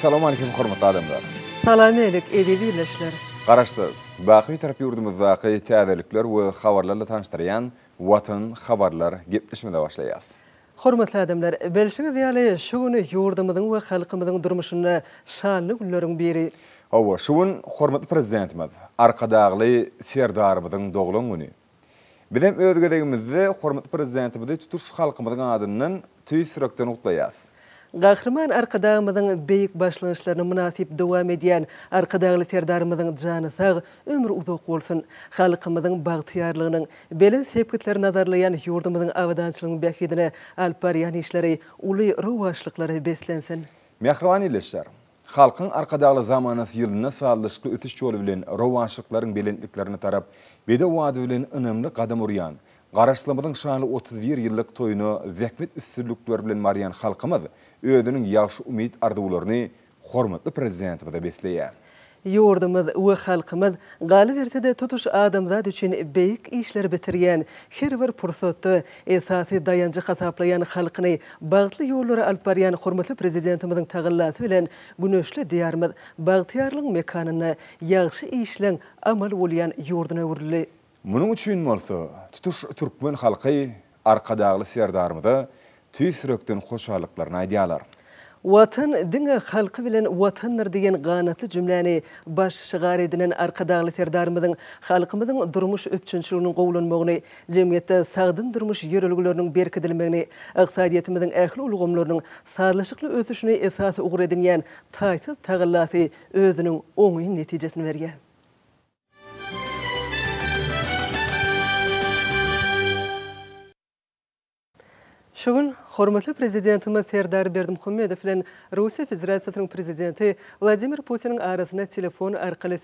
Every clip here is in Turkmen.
Assalamu alaykum hormatly adamlar. Salam edik edebi birleşler. Qarashdyz. Baqy taraf ýurdumyzda qy täzelikler we habarlarla tanıştyrýan Watan habarlar gepleşmede başlaýas. Hormatly adamlar, belşiňiz ýaly şu güni ýurdumyzyň we halkymyzyň durmuşyny şanly günleriň biri. Hawa, şu gün hormatly prezidentimiz, arkadaşly serdarymyzyň doglan güni. Bizem özgedegimizde hormatly prezidentimizi tutuş halkymyzyň adynyň tüýsürekden ugutlaýas. Gaxirman arqadamızın beyik başlanışlarını münasib devam ediyen arqadalı serdarımızın canı sağ, ömür uzoq olsun. Xalqımızın bağıtiyarlığının, belin sepkitler nazarlayan yurdumızın avadançılığının bəkidini alpariyan işleri, uli rovaşlıqları beslensin. Mekhruan ilişler, xalqın arqadalı zamanas yılını sallışkı ütüşçü olivilin rovaşlıqların belin belin belin belin belin belin Garaşlamadan şanlı 31 yıllık toyunu zekmet üstürlükler bilen Marian halkımız, öğüdünün yaşı umid ardularını hormatlı prezident bada besleye. Yurdumuz ve halkımız galip ertede tutuş adamzat üçün beyik işler bitiriyen, her bir pursotu esasi dayancı hataplayan halkını bağıtlı yollara alparyan hormatlı prezidentimizin tağıllatı bilen günüşlü diyarımız bağıtyarlığın mekanını yaxşı işlen amal olyan yurduna vurulu Munu üçün bolsa, tutuş türkmen halqy arqadaqly serdarmydy, tüs hoşalyklaryny aýdýarlar. Watan diňe halky bilen watan ner diýen gaňatly jümleni baş şygary edinen arqadaqly serdarmydyň halqymyň durmuş öpçünçüliginiň gowlanmagyny, jemgyýetde sagdyn durmuş ýerelgileriniň berkidilmegini, ykdysadyýetimiziň ähli ulgamlarynyň sarlaşykly ösüşini esasy ugradyň ýan taýtyl tagallasy özüniň oňyň netijesini bergen. schon Hormatly prezidentimiz Serdar Berdimuhammedow bilen Russiýa Federasiýasynyň prezidenti Vladimir Putiniň arasyna telefon arkaly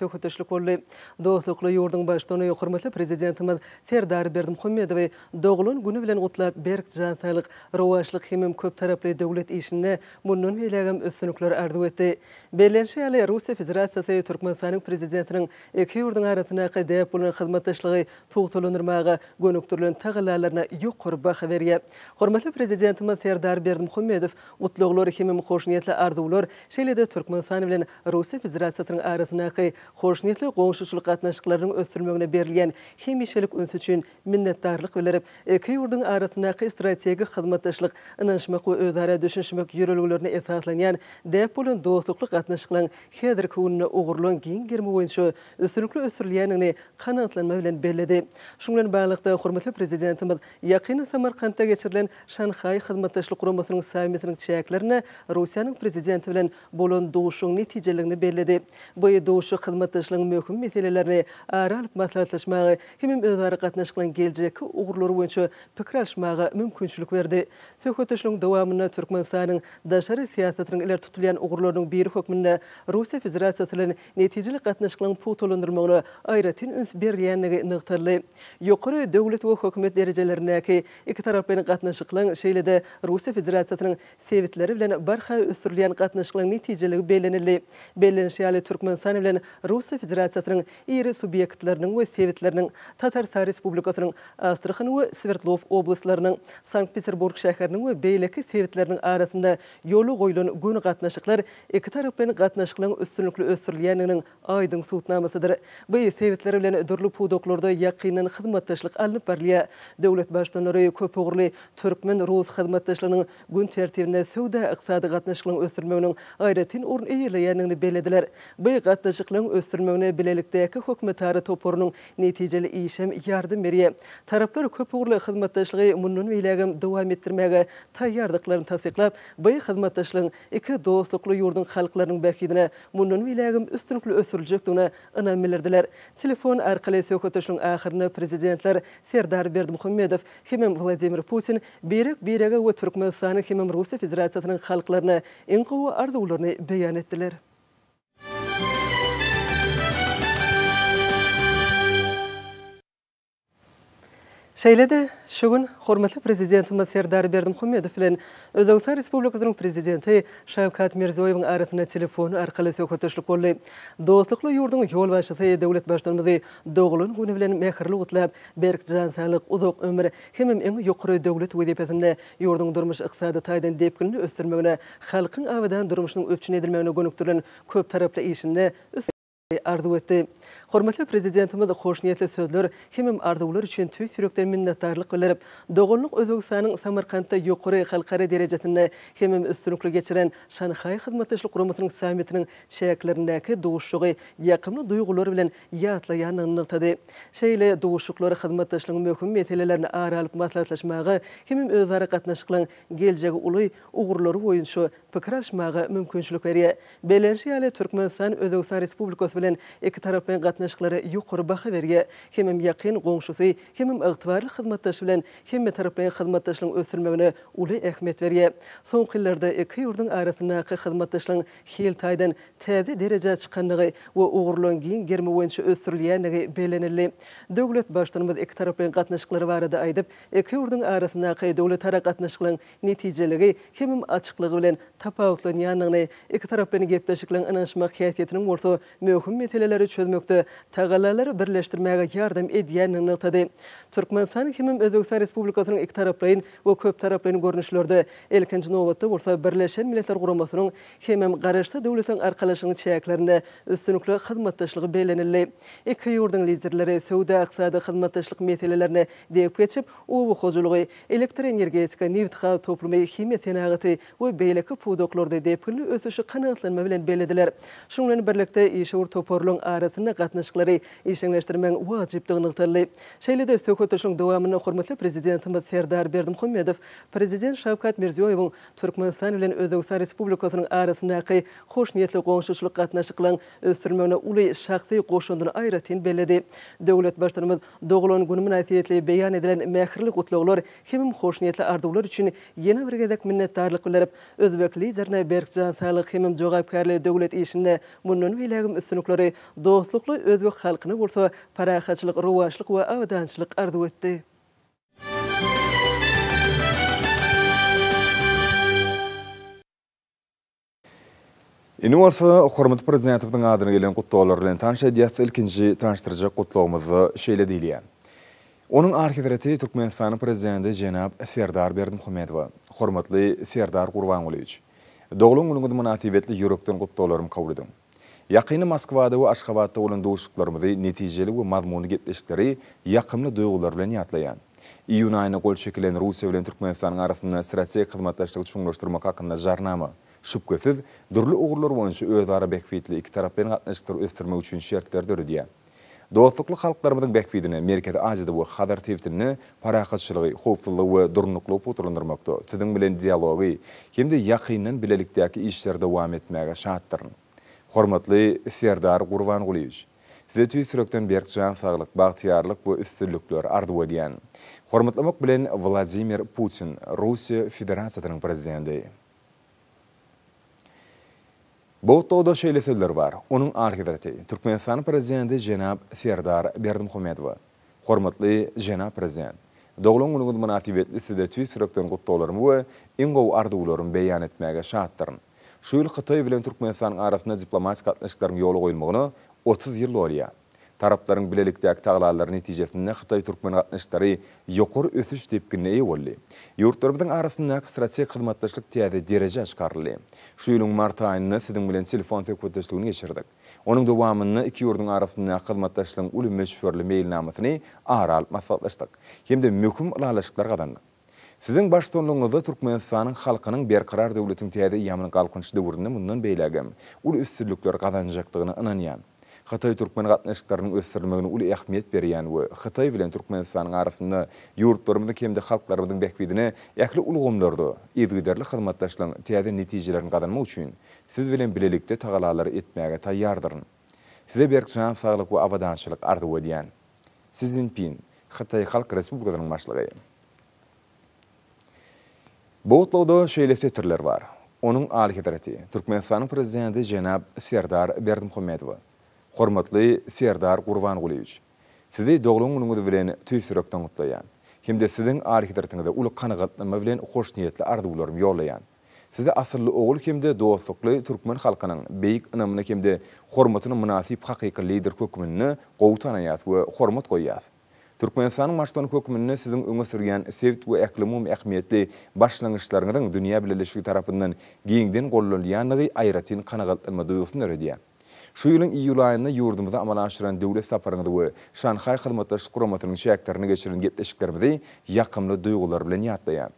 boldy. Dostlukly ýurduň başdany hormatly prezidentimiz Serdar Berdimuhammedow doglun günü bilen gutlap berk janlyk, rowajlyk himim köp taraply döwlet işini munun helegim üstünlikler ardy etdi. Berlinşe ýaly Russiýa Federasiýasy Türkmenistanyň prezidentiniň iki ýurduň arasyna gaýda bolan hyzmatdaşlygy tugtulandyrmagy gönükdirilen taýlalaryna ýokur baha berýär. Hormatly prezident Hakma Serdar Berdimuhammedov utluglary hemi hoşnietli arzular, şeýlede türkmen sany bilen russiýa federasiýasynyň arasyna gy hoşnietli goňşuçuly gatnaşyklaryň ösdürmegine berilen hemi şelik üçin minnetdarlyk bildirip, iki ýurduň arasyna gy strategiýa hyzmatdaşlyk ynanşmak we özara düşünşmek ýörelgilerini esaslanýan dep bolan dostlukly gatnaşyklaryň häzirki güni ugrulan giň germe boýunça ösürlükli ösürilýänini kanatlanma bilen belledi. Şunlaryň baglykda hormatly prezidentimiz ýakyny Samarqandda geçirilen Şanghay Xizmatdaşlyk Guramasynyň saýmetiniň çäklerini Russiýanyň prezidenti bilen bolan döwüşiň netijeligini berledi. Bu döwüş Xizmatdaşlygyň möhüm meselelerini aralyk maslahatlaşmagy hem hem öňäri gatnaşyklaryň geljek ugrulary boýunça pikir almagy mümkinçilik berdi. Söhbetdaşlygyň dowamyna Türkmenistanyň daşary siýasatynyň iler tutulýan ugrularynyň biri hökmünde Russiýa Federasiýasy bilen netijelik gatnaşyklaryň putulandyrmagyna aýratyn üns berýändigi nygtarly. Ýokary döwlet we hökümet derejelerindäki iki tarapyň gatnaşyklaryň şeýle Rusya Federasiýasynyň sewitleri bilen bir barha ösürilýän gatnaşyklaryň netijeleri belenildi. Belenişi ýaly Türkmenistan bilen Rusya Federasiýasynyň ýeri subýektleriniň we sewitleriniň Tatarstan Respublikasynyň Astrahan we Sverdlov oblastlarynyň Sankt-Peterburg şäheriniň we beýleki sewitleriniň arasynda ýoly goýulan gün gatnaşyklar iki tarapyň gatnaşyklaryň üstünlükli ösürilýäniniň aýdyň sutnamasydyr. Bu sewitler bilen durly pudoklarda ýakynyň hyzmatdaşlyk alyp berilýär. Döwlet başdanlary köp ogurly türkmen rus maddaşlarının gün tertibine sövda iqtisadi gatnaşyklaryny ösdürmegini aýratyn orun eýeleýänini belediler. Bu gatnaşyklaryny ösdürmegini belelikde ýa-da hökümet ara toporunyň netijeli işem ýardym berýär. Taraplar köp ugurly hyzmatdaşlygy munun bilegim dowam etdirmäge taýýarlyklaryny tassyklap, bu hyzmatdaşlygyň iki dostlukly ýurdun halklarynyň bäkidine munun bilegim üstünlükli ösürüljekdigine inam berdiler. Telefon arkaly söhbetdäşligiň ahyryny prezidentler Serdar Berdimuhammedow hem Vladimir Putin we atrak men saňky Memruwset Federasiýatynyň halklarynyň iň güýçli argdowlary bianiýetdiler Şeýle de şu gün hormatly prezidentimiz Serdar Berdimhumedow bilen Özbegistan Respublikasynyň prezidenti Şavkat Mirziýoýewiň arasyna telefon arkaly söhbetleşip boldy. Dostlukly ýurdun ýol başçysy döwlet başdanymyzy Doğulun güni bilen mehirli gutlap Berkjan Salyk uzak ömür hemem eň ýokary döwlet wezipetinde ýurdun durmuş ykdysady taýdan diýip ösdürmegine halkyň awadan durmuşynyň öpçün edilmegine gönükdirilen köp taraply işini arzu etdi. Hormatly prezidentimiz hoş niyetli sözler kimim ardawlar üçin tüy sürekden minnetdarlyk bildirip, dogonluk özüksanyň Samarkandda ýokary halkara derejesine kimim üstünlükli geçiren Şanhay hyzmat işli guramasynyň sammitiniň çäklerindäki duşugy ýakymly duýgular bilen ýatlaýan ýanynyňdy. Şeýle duşuklar hyzmat işliniň möhüm meselelerini aralyp maslahatlaşmagy kimim özara gatnaşyklaryň geljegi uly ugurlary boýunça pikir alyşmagy mümkinçilik berýär. Belenşiýale Türkmenistan Özbegistan Respublikasy bilen iki tarapyň gatnaşıkları yuqur baha berge, kimim yaqin qonşusi kimim ıqtvarlı xizmatdaşı bilen kimme tarapyny xizmatdaşlyg ösürmegine uly ähmiýet berýär. Soňky ýyllarda iki ýurdun arasyna haýy xizmatdaşlyg hil taýdan täze derejä çykanlygy we ugurlan giň germe wünçe ösürilýänligi belenildi. Döwlet başlygymyz iki tarapyny gatnaşyklary barada aýdyp iki ýurdun arasyna haýy döwlet ara gatnaşyklaryň netijeligi kimim açyklygy bilen tapawutlanýanyny iki tarapyny gepleşikliň anlaşmak häsiýetiniň orta möhüm meseleleri çözmekde tagalalar birleşdirmäge yardım edýän nöqtady. Türkmenistan hem Özbegistan Respublikasynyň iki taraplaryň we köp taraplaryň görnüşlerinde elkinji nöwbetde Orta Birleşen Milletler Guramasynyň hem garaşda döwletiniň arkalaşygy çäklerinde üstünlikli hyzmatdaşlygy belenilýär. Iki ýurdun liderleri söwda iqtisady hyzmatdaşlyk meselelerini diýip geçip, o bu hojulygy elektr energetika, neft ha toplumy hemi tenagaty we beýleki pudoklardy diýip ösüşi qanaatlanma bilen belediler. Şunlary birlikde ýeşewur toporlaryň arasyna katnaşıkları işinleştirmen vacip dağınıq tarlı. Şeyle de sök ötüşün doğamını prezidentimiz Ferdar Berdim prezident Şavkat Merziyoyevun Türkmenistan ilen Özengsar Respublikasının arasına qi xoş niyetli qonşuşuluk katnaşıklan östürmeni uli şahsi qoşundun ayratin beledi. Dövlet başlarımız doğulun gün münafiyyetli beyan edilen mekhirli qutluqlar himim xoş niyetli ardoqlar üçün yeni yeni yeni yeni özbek halkyny gurtu paraxatçylyk, rowaşlyk we awdançylyk arzu etdi. Ini warsa hormat prezidentiň adyny gelen gutdolar bilen tanış edýäs ilkinji tanıştyrjak gutlugymyzy şeýle diýilýär. Onuň arhitekti Türkmenistanyň prezidenti jenap Serdar Berdimuhammedow. Hormatly Serdar Gurbanuliýew. Doglum gününde münasibetli ýürekden gutdolarym kabul edýän. Яқыны Москвада ва Ашхабадта болған доғышықларымды нәтижелі ва мазмуны кетпештіктері яқымлы дойғылар білен ятлаян. июнь айына қол шекілен Русия білен Түркменстанның арасында стратегия қызматташтығы чоңлаштырмақ хақында жарнама. Шүпкөсіз, дұрлы оғырлар бойынша өзара бәкфейтілі екі тараптен қатнаштыр өстірмеу үшін шерттер дүрді. Достықлы халықтарымыздың бәкфейдіні Меркеді Азияда ва Хадар тевтіні парақытшылығы, қоптылығы ва дұрнықлы отырындырмақты, түдің білен диалоғы, кемде яқиннан білеліктегі іштер дауам етмәге шаттырын. Hormatly Serdar Gulyevich, Size täze syrokdan berki jaq sahlyk, baxtiyarlyk, bu üstünlikler ardua we Hormatlamak bilen Vladimir Putin, Russiýa Federasiýasynyň Prezidenti. Bütin dogşyly sözler bar. Onuň arkadyndan Türkmenistan Prezidenti Jenap Serdar Berdimuhammedow. Hormatly Jenap Prezident. Dogrylygynyň manatyweti bilen size täze syrokdan gutlarym we ingo ardawlarym beýan etmäge şahatlyk. Şu ýyl Hytaý bilen Türkmenistanyň arasynda diplomatik gatnaşyklaryň ýoly goýulmagyny 30 ýyl bolýa. Taraplaryň bilelikde aktaglaryň netijesinde Hytaý Türkmen gatnaşyklary ýokary ösüş depkinde ýetirildi. Ýurtlarymyzyň arasynda strategik hyzmatdaşlyk täze dereje çykarly. Şu ýylyň mart aýyna siziň bilen telefon täkwetdeşligini geçirdik. Onuň dowamyny iki ýurdun arasynda hyzmatdaşlygyň uly meşhurly meýilnamasyny aralyk maslahatlaşdyk. Hemde möhüm ulalaşyklar gadanyň Sizin başlığınızda Türkmenistan'ın halkının bir karar devletin tiyade iyamının kalkınışı devurduğunda mundan beylegem. Ulu üstürlükler kazanacaklığını ananyan. Hatay Türkmen katnaşıklarının üstürlüğünü ulu ehmiyet beriyan. Hatay bilen Türkmenistan'ın arasında yurtlarımızın kemde halklarımızın bekvedini ehli ulu gomdurdu. İdgiderli hizmetlaşlığın tiyade neticilerini kazanma uçuyun. Siz bilen bilelikte tağalaları etmeyi tayyardırın. Size berk kışan sağlık ve avadanşılık ardı vediyan. Sizin pin, Hatay Halk Resmi Bukadarın Bootlawda şeýle setirler bar. Onuň aly hyzraty Türkmenistanyň prezidenti Jenap Serdar Berdimuhammedow. Hormatly Serdar Gurban Gulyewich, sizi dogluň günüňizde bilen tüýsürekden gutlaýan. Kimde siziň aly hyzratyňyzda uly kanagatlama bilen uçuş niýetli arzuwlaryňyzy ýollaýan. Sizi asyrly ogul kimde dowatlykly türkmen halkynyň beýik ynamyny kimde hormatyny munasyp haqyky lider kökmenini gowtanaýat we hormat goýýas. түркменстанның масштабтық өкіміне сіздің үңі сүрген севт ве әклімум әхметли башлангычларыңыздың дүния білелешігі тарапынан кеңден қолланылғанлығы айратын қанағаттанмады өсін Şu ýylyň iýul aýyna ýurdumyza amanaşyran döwlet Шанхай we Şanhay hyzmatdaşlyk guramatynyň şäklerini geçiren gepleşiklerimizi ýakymly duýgular bilen ýatlaýan.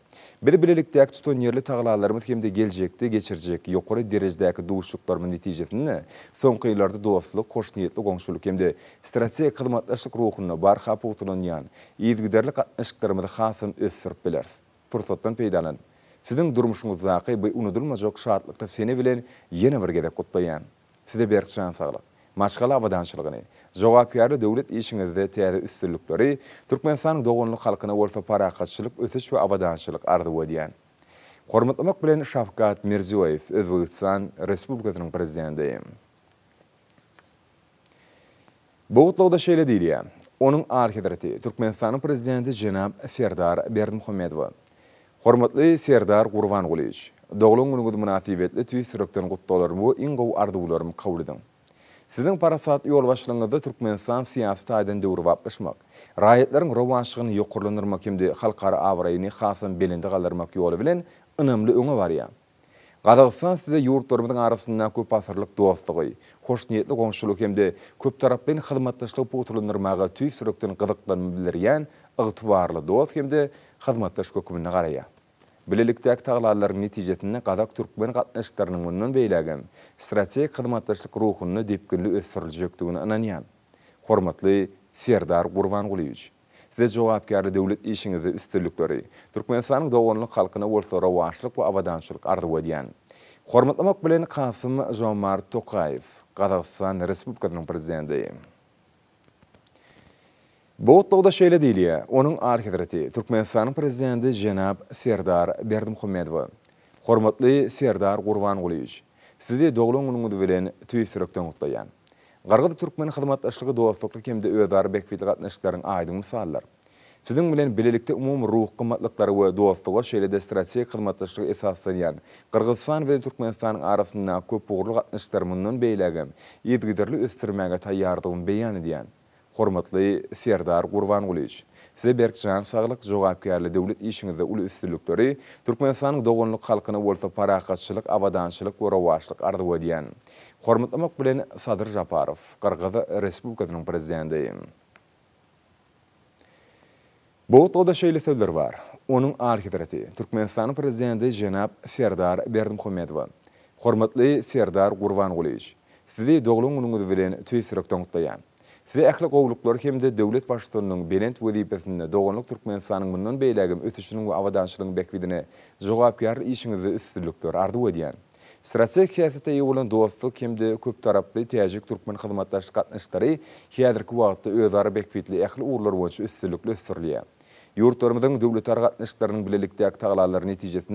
Bir bilelikdäki tutun yerli taglalarymyz hemde geljekde geçirjek ýokary derejedäki duşluklarymyň netijesini soňky ýyllarda sizde berchi sağlık. Maşgala mashgala awdanyşlygyny zoğapkyarly döwlet işingizde täze üstünlikleri türkmenistan doganly halkyna werpe paraqaçlyk ötesi we awdanyşlyk arzuw ediýän hormatymak bilen şahikat mirziyew özüň san respublikaň prezidenti. Bu ýurtda şeýle dilde ýa. Onuň arkadyraty türkmenistany prezidenti jemap Serdar bermuhammedow. Hormatly serdar gurban güliç Doğulun günü gudu münasibetli tüy sürekten bu, in gov ardıvularımı kabul edin. Sizin parasat yol başlığınızda Türkmenistan siyasi taydan dövür vaplaşmak, rayetlerin rovanşıgını yokurlanırmak kimdi halkara avrayini xasın belinde kalırmak yolu bilen ınımlı öngü var ya. Qazaqstan size yurtlarımızın arasında köp asırlık dostluğu, hoş niyetli komşuluk hemde köp tarapbin xizmatlaşlıq putulunurmağı tüy sürekten qızıqlanmı bilirgen, ıgtıvarlı dost hemde xizmatlaşlıq kökümünü qaraya. Bilelikdäk taglalary netijesinde Qazaq türkmen gatnaşyklarynyň mundan beýlegen strategik hyzmatdaşlyk ruhuny depgünli ösürüljekdigini ananyan. Hormatly Serdar Gurbanguliýewiç, size jogapkärli döwlet işiňizde üstünlikleri, Türkmenistan dowlanlyk halkyna bolsa rawaşlyk we awadançylyk ardy wadyan. Hormatlamak bilen Qasym Jomart Tokayev, Qazaqstan Respublikasynyň prezidenti. Бұғыттауды шейлі дейлі, оның архидреті Түркменстанның президенті Женаб Сердар Бердімхумедовы. Құрматлы Сердар Құрван Ғулевич, сізде доғылың ұныңызды білен түйі сүріктен ұттайын. Ғарғыды Түркмен қыдматташлығы доғафықлы кемді өдар бәкпеті қатнашықларын айдың мысалылар. Сіздің білен білелікті ұмым рух қыматлықтары өе доғафықлы шейлі стратегия қыдматташлығы есасынян. Қырғызстан вен Түркменстанның арасында көп бұғырлы қатнашықтарымының бейләгі, едгідірлі өстірмәгі таярдығын бейян еден. hormatly Serdar Gurbanulyç, Size berk saglyk jogapkärli döwlet işiňizde uly üstünlikleri, Türkmenistanyň dogonluk halkyna bolsa paraqatçylyk, awadançylyk we rowaşlyk ardyw edýän. Hormatlamak bilen Sadır Japarov, Qırgız Respublikasynyň prezidenti. Bu toda şeýle söýler bar. Onuň arhitekti Türkmenistanyň prezidenti Jenap Serdar Berdimhamedow. Hormatly Serdar Gurbanulyç, sizi dogulun bilen tüy sürek Size ähli gowluklar hemde de döwlet başçylygynyň belent wezipetinde dogonluk Türkmenistanyň mundan beýlegim ötüşiniň we awadanşylygynyň bekwidine jogapkar işiňizi üstünlükler ardy wedýän. Strategik häsiýete ýa bolan dostluk köp taraply täjik türkmen hyzmatdaşlyk gatnaşyklary häzirki wagtda özara bekwidli ähli uwurlar bolan üstünlükler üstürilýär. Yurtlarımızın dövlet ara gatnaşlarının bilelikte aktağlarları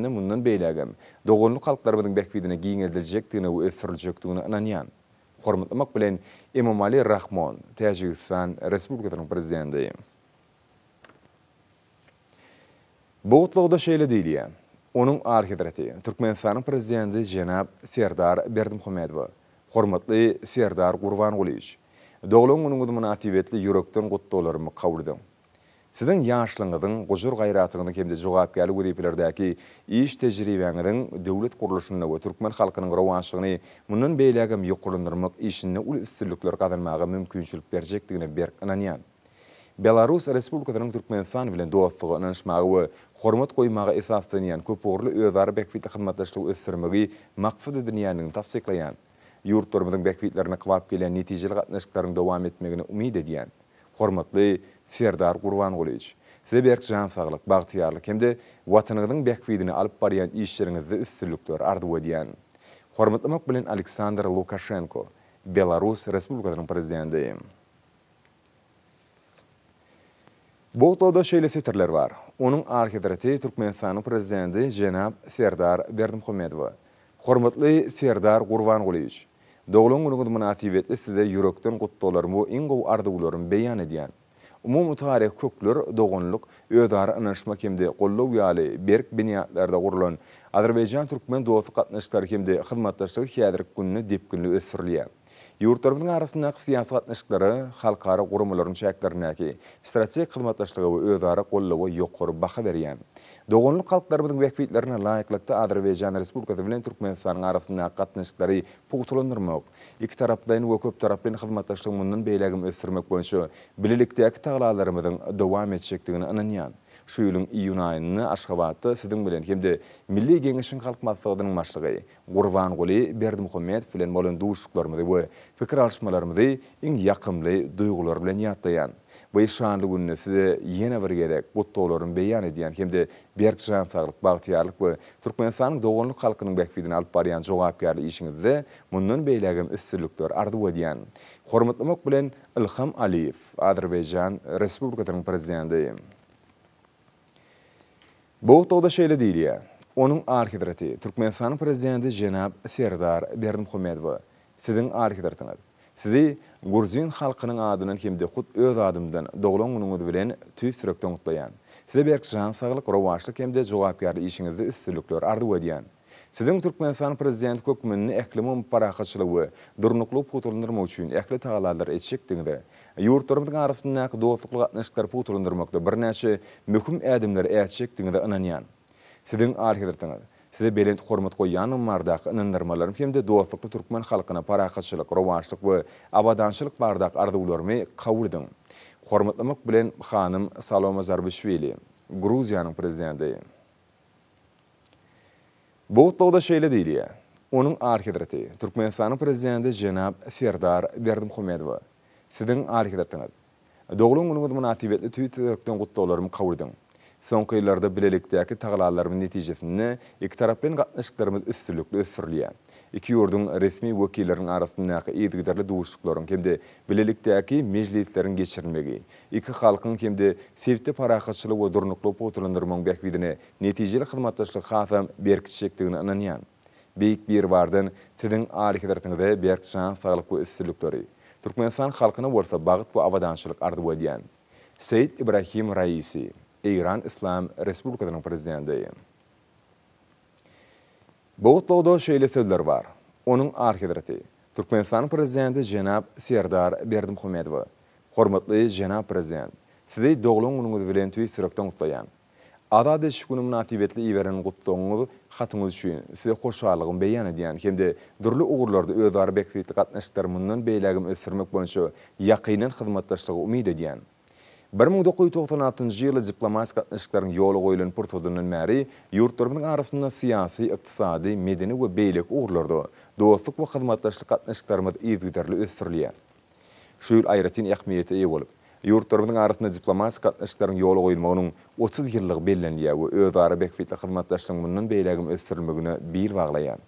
mundan beylegem. Doğunlu kalplarımızın bekvidine giyin we dine ve ananyan. hormatlamak bilen Emomali Rahmon, Tajikistan Respublikasynyň prezidenti. Bu utlugda şeýle diýilýär. Onuň arhidreti Türkmenistanyň prezidenti Jenap Serdar Berdimhamedow. Hormatly Serdar Gurbanguly, Doglan gününüňizi münasibetli ýürekden gutdolaryma kabul Сіздің яңшылыңыздың, құжыр қайратыңыздың кемде жоғап кәлі өдепілердәкі еш тәжірибәңіздің дәулет құрылышында ө түркмен халқының рауаншығыны мұның бейләгім юқылындырмық ешінні ұл үстіліклер қадырмағы мүмкіншілік бержектігіне берк ұнанян. Беларус Республикасының Түркменстан білен доғастығы ұнанышмағы хормат қоймағы исастаниян көп оғырлы өзар бәкфеті қызматташлығы өстірмігі мақфуды дүнияның тасықлаян. Юртторымыздың бәкфетлеріні қывап келен нетижелі қатнашықтарын давам етмегіні үмейді дейін. Хорматлы Serdar Gurbanguliyeç. Size berk jan saglyk, bagtyarlyk hemde watanynyň bekwidini alyp barýan işleriňizde üstünlükler ardy wedýän. Hormatlamak bilen Aleksandr Lukashenko, Belarus Respublikasynyň prezidenti. Bu otoda şeýle setirler bar. Onuň arhitekti Türkmenistanyň prezidenti Jenap Serdar Berdimhamedow. Hormatly Serdar Gurbanguliyeç, Doğulun gününgüz münasibetli size yürekten kutlularımı ingo ardı ulularım beyan ediyen. Umumy tarih köklür dogunluk ödar, anlaşma kimdi gollu uyali, berk biniyatlarda gurulan Azerbaycan Türkmen dostluk atnaşlar kimdi xizmatdaşlyk hiýadryk gününü dip günü ösürliýär. Юртарбының арасындағы сиясат нишклары халқары құрымыларын шәкілерінәкі стратег қызматташлығы өз өзары қолылығы жоқ құрып бақы берген. Доғынлық халықтарымыздың бәквейтлеріне лайықлықты Азербайжан Республикасы білен Түркменстанның арасындағы қатынышылары пұқтылындырмақ. Екі тараптайын өкіп тараппен қызматташлығымының бейләгім өсірмек бойынша әкі тағылаларымыздың довам етшектігін ұныниян. şu ýylyň iýun aýyny Aşgabatda siziň bilen hemde Milli Geňeşin halk maslahatynyň başlygy Gurban Guly Berdimuhammedow bilen bolan duýuşuklarymyz we pikir alyşmalarymyz iň ýakymly duýgular bilen ýatdyan. Bu şanly günde size ýene bir gerek gutdolaryň beýany diýen hemde Berkçan saglyk bagtyarlyk we Türkmenistanyň dogonly halkynyň bekwidini alyp barýan jogapkärli işiňizde mundan beýlegim üstünlikler ardy we diýen bilen Ilham Aliyev Azerbaijan Respublikasynyň prezidenti Bu toda şeýle diýil. Onuň arkidrati Türkmenistanyň prezidenti Jenap Serdar Berdimuhammedow. Siziň arkidratyňyz. Sizi Gurzin halkynyň adynyň kimde gut öz adymdan doglanýanyňyz bilen tüýp sürekden gutlaýan. Size berk jan saglyk rowaşly kimde jogapgary işiňizde üstünlikler ardy wadyan. Sizin Türkmenistan prezident kökmünni ekli mumparaqçılığı, durnuqlu putulnurma üçün ekli tağalarlar etşekdiňde, Юрттарымдың арасындағы достықлы қатнаштықтар путылындырмақта бірнеше мүхім әдімдер әтшектіңді ынаниян. Сіздің архидыртыңыз, сізі белент қормат қойяның мардақ ынандырмаларым кемде достықлы түркмен халқына парақатшылық, рованшылық ве аваданшылық бардақ ардуларыме қауылдың. Қорматлымық білен ханым Салома Зарбишвили, Грузияның президенті. Бұл тоғда шейлі дейді. Оның архидреті Түркменстанның президенті Женап Сердар Бердімхумедова. sizin arkadaşlarınız. Doğruğun günü günü münativetli tüyüktüden kutlu olarımı kavurdun. Son kıyılarda bilelikte ki tağlarlarımın neticesinde iki tarafın katlaşıklarımız üstürlüklü üstürlüye. İki yurdun resmi vakilerin arasında iki idgidarlı duğuşlukların kemde bilelikte ki mecliyetlerin geçirilmegi. İki halkın kemde sevdi parakatçılı ve durnuklu potulandırmağın bekvidine neticeli hizmatlaşlı hafam berkiz çektiğini ananiyan. Beyik bir vardın, sizin alikadartın ve berkizan sağlıklı üstürlükleri. Türkmenistan halkına bolsa bagyt bu awadançylyk ardy bolýan. Seyyid Ibrahim Raisi, Iran Islam Respublikasynyň prezidenti. Bogutlogda şeýle sözler bar. Onuň arhidrati Türkmenistan prezidenti Jenap Serdar Berdimuhammedow. Hormatly Jenap prezident, sizi doglugyňyz bilen tüýsirokdan gutlaýan. Adade şükünü münatibetli iyiveren gutluğunu hatımız şüyün. Size hoşçağılığın beyan ediyen. hemde de durlu uğurlarda öz var beylagim ösürmek bönüşü yakinin hizmetlaştığı umid ediyen. 1996-yyla diplomatik katnaşıkların yolu goylun portfodunun məri yurtturbunun arasında siyasi, iqtisadi, medeni ve beylik uğurlarda doğusluk ve hizmetlaştik katnaşıklarımız izgüterli ösürliyy. Şüyü ayy ayy ayy ayy Юрттарының арытыны дипломатик қатнашықтарын елі қойылмағының 30 еліғі белінде өз иә. өз ары бекфетлі қызматташтың мұнның бейләгім өстірілмігіні бейіл бағылайын.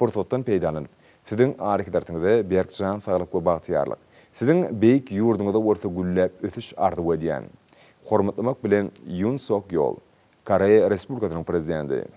Порсоттан пейдалынып, сіздің арекедартыңызды берік жан сағылық көп бақтиярлық, сіздің бейік юрдыңызды өрті күлләп өтіш арты өдейін. Қормытымық білен Юн Йол, Корея президенті.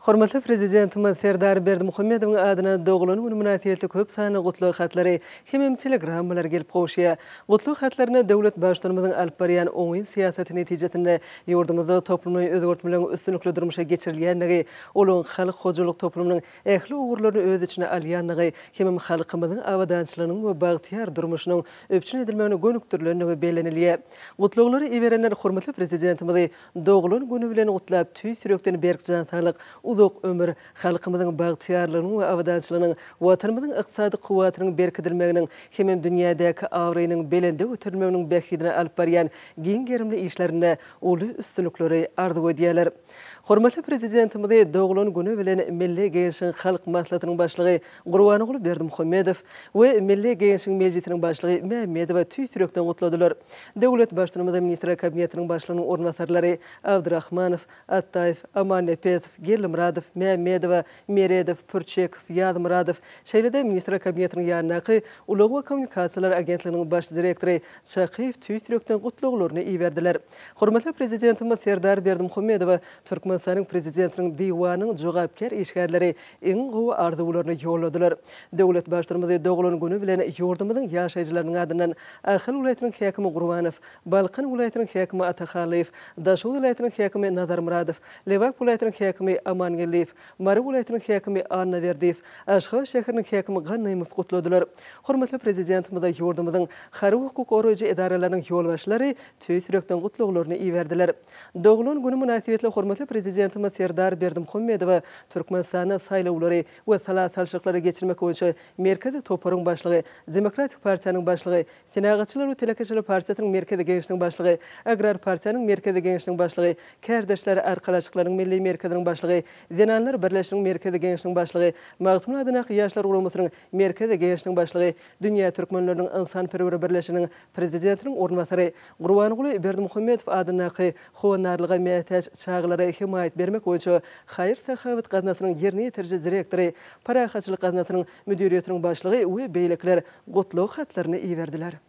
Hormatly prezidentim Serdar Berdi Muhammedowyň adyna dogulany bu münasibetde köp sany gutlug hatlary hem hem telegram bilen gelip gowşy. Gutlug hatlaryny döwlet başdurmagynyň alyp barýan oňyň siýasaty netijesinde ýurdumyzda toplumyň özgörtmeleri üstünlükli durmuşa geçirilýändigi, olon halk hojuluk toplumynyň ähli ugurlaryny öz içine alýanlygy, hem hem halkymyzyň awadançylygynyň we bagtyar durmuşynyň öpçün edilmegini gönükdirilendigi belleniliýär. Gutluglary iberenler hormatly prezidentimiz dogulany günü bilen gutlap tüý sürekden berkjan sanlyk uzoq ömür xalqymyzyň bagtiýarlygynyň we awdançylygynyň we iqtisadi ykdysady guwatynyň berkidilmeginiň hem hem dünýädäki awrynyň belende ötürmeginiň bähidine alparyan giňgerimli işlerini uly üstünlikleri arzuw Hormatly prezidentimiz Doglon günü bilen Milli Gençlik Halk Maslahatynyň başlygy Gurbany Gulyp Berdim Muhammedow we Milli Gençlik Mejlisiniň başlygy Mehmedow we gutladylar. Döwlet başlygynyň we ministra kabinetiniň başlygynyň ornatarlary Abdurahmanow, Attaýew, Amanepetow, Gelimradow, Mehmedow, Meredow, Purçekow, Yadmuradow, şeýlede ministr kabinetiniň ýanynaky Ulag we Kommunikasiýalar agentliginiň baş direktory Çaqyýew Tüýsürekden gutlaglaryny iýerdiler. Hormatly prezidentimiz Serdar Berdim Muhammedow Türkmen Fransa'nın prezidentinin divanın cogabker işgərləri en qo ardı ularını yolladılar. Devlet başlarımızı doğulun günü bilən yordumudun yaşayıcılarının adından Ahil ulayitinin hekimi Qurvanif, Balqın ulayitinin hekimi Atakhalif, Daşu ulayitinin hekimi Nazar Anna Verdif, Aşkı Şehirinin hekimi Ghanna imif qutlodular. Hormatli prezidentimizda hukuk hukuk oruyucu edarilari edarilari edarilari edarilari prezident Mesirdar Berdim Khomedova Türkmen sahna saylawlary we sala salşyklary geçirmek üçin merkezde toparung başlygy, Demokratik partiyanyň başlygy, Tinagatçylar we Telekeşeler partiyasynyň merkezde geňişliginiň başlygy, Agrar partiyanyň merkezde geňişliginiň başlygy, Kärdeşler arkalaşyklarynyň milli merkeziniň başlygy, Zenanlar birleşiginiň merkezde geňişliginiň başlygy, Magtumlar adyna ýaşlar urumasynyň merkezde geňişliginiň başlygy, Dünya türkmenläriniň insan perwer birleşiginiň prezidentiniň ornasary Gurbanguly Berdim Khomedov adyna ýa-da çağlary маайт бермек боюнча хайыр қазнасының ерне ерни терже директору қазнасының казынасынын мүдүриятынын башылығы өй бейліклер котлоо қатларыны ийбердилер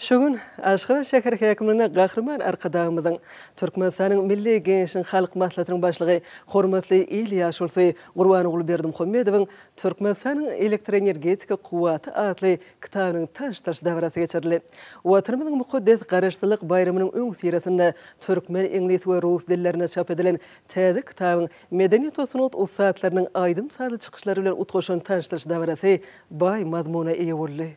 Şugun Aşgabat şäher häkimliginiň gahrymanyň arkadaşymyň Türkmenistanyň milli geňişiniň halk maslahatynyň başlygy hormatly Ilyas Şolsoy Gurbanowly berdim Hümmediň Türkmenistanyň elektr energetika quwwaty atly kitabynyň taş-taş dawrasy geçirildi. Wa Türkmenistanyň muqaddes garaşdylyk bayramynyň öň sirasyny Türkmen, Inglis we Rus dillerine çap edilen täze kitabyň medeni tosunut usatlarynyň aýdym sazly çykyşlary bilen utgaşan taş-taş dawrasy bay mazmuna ýa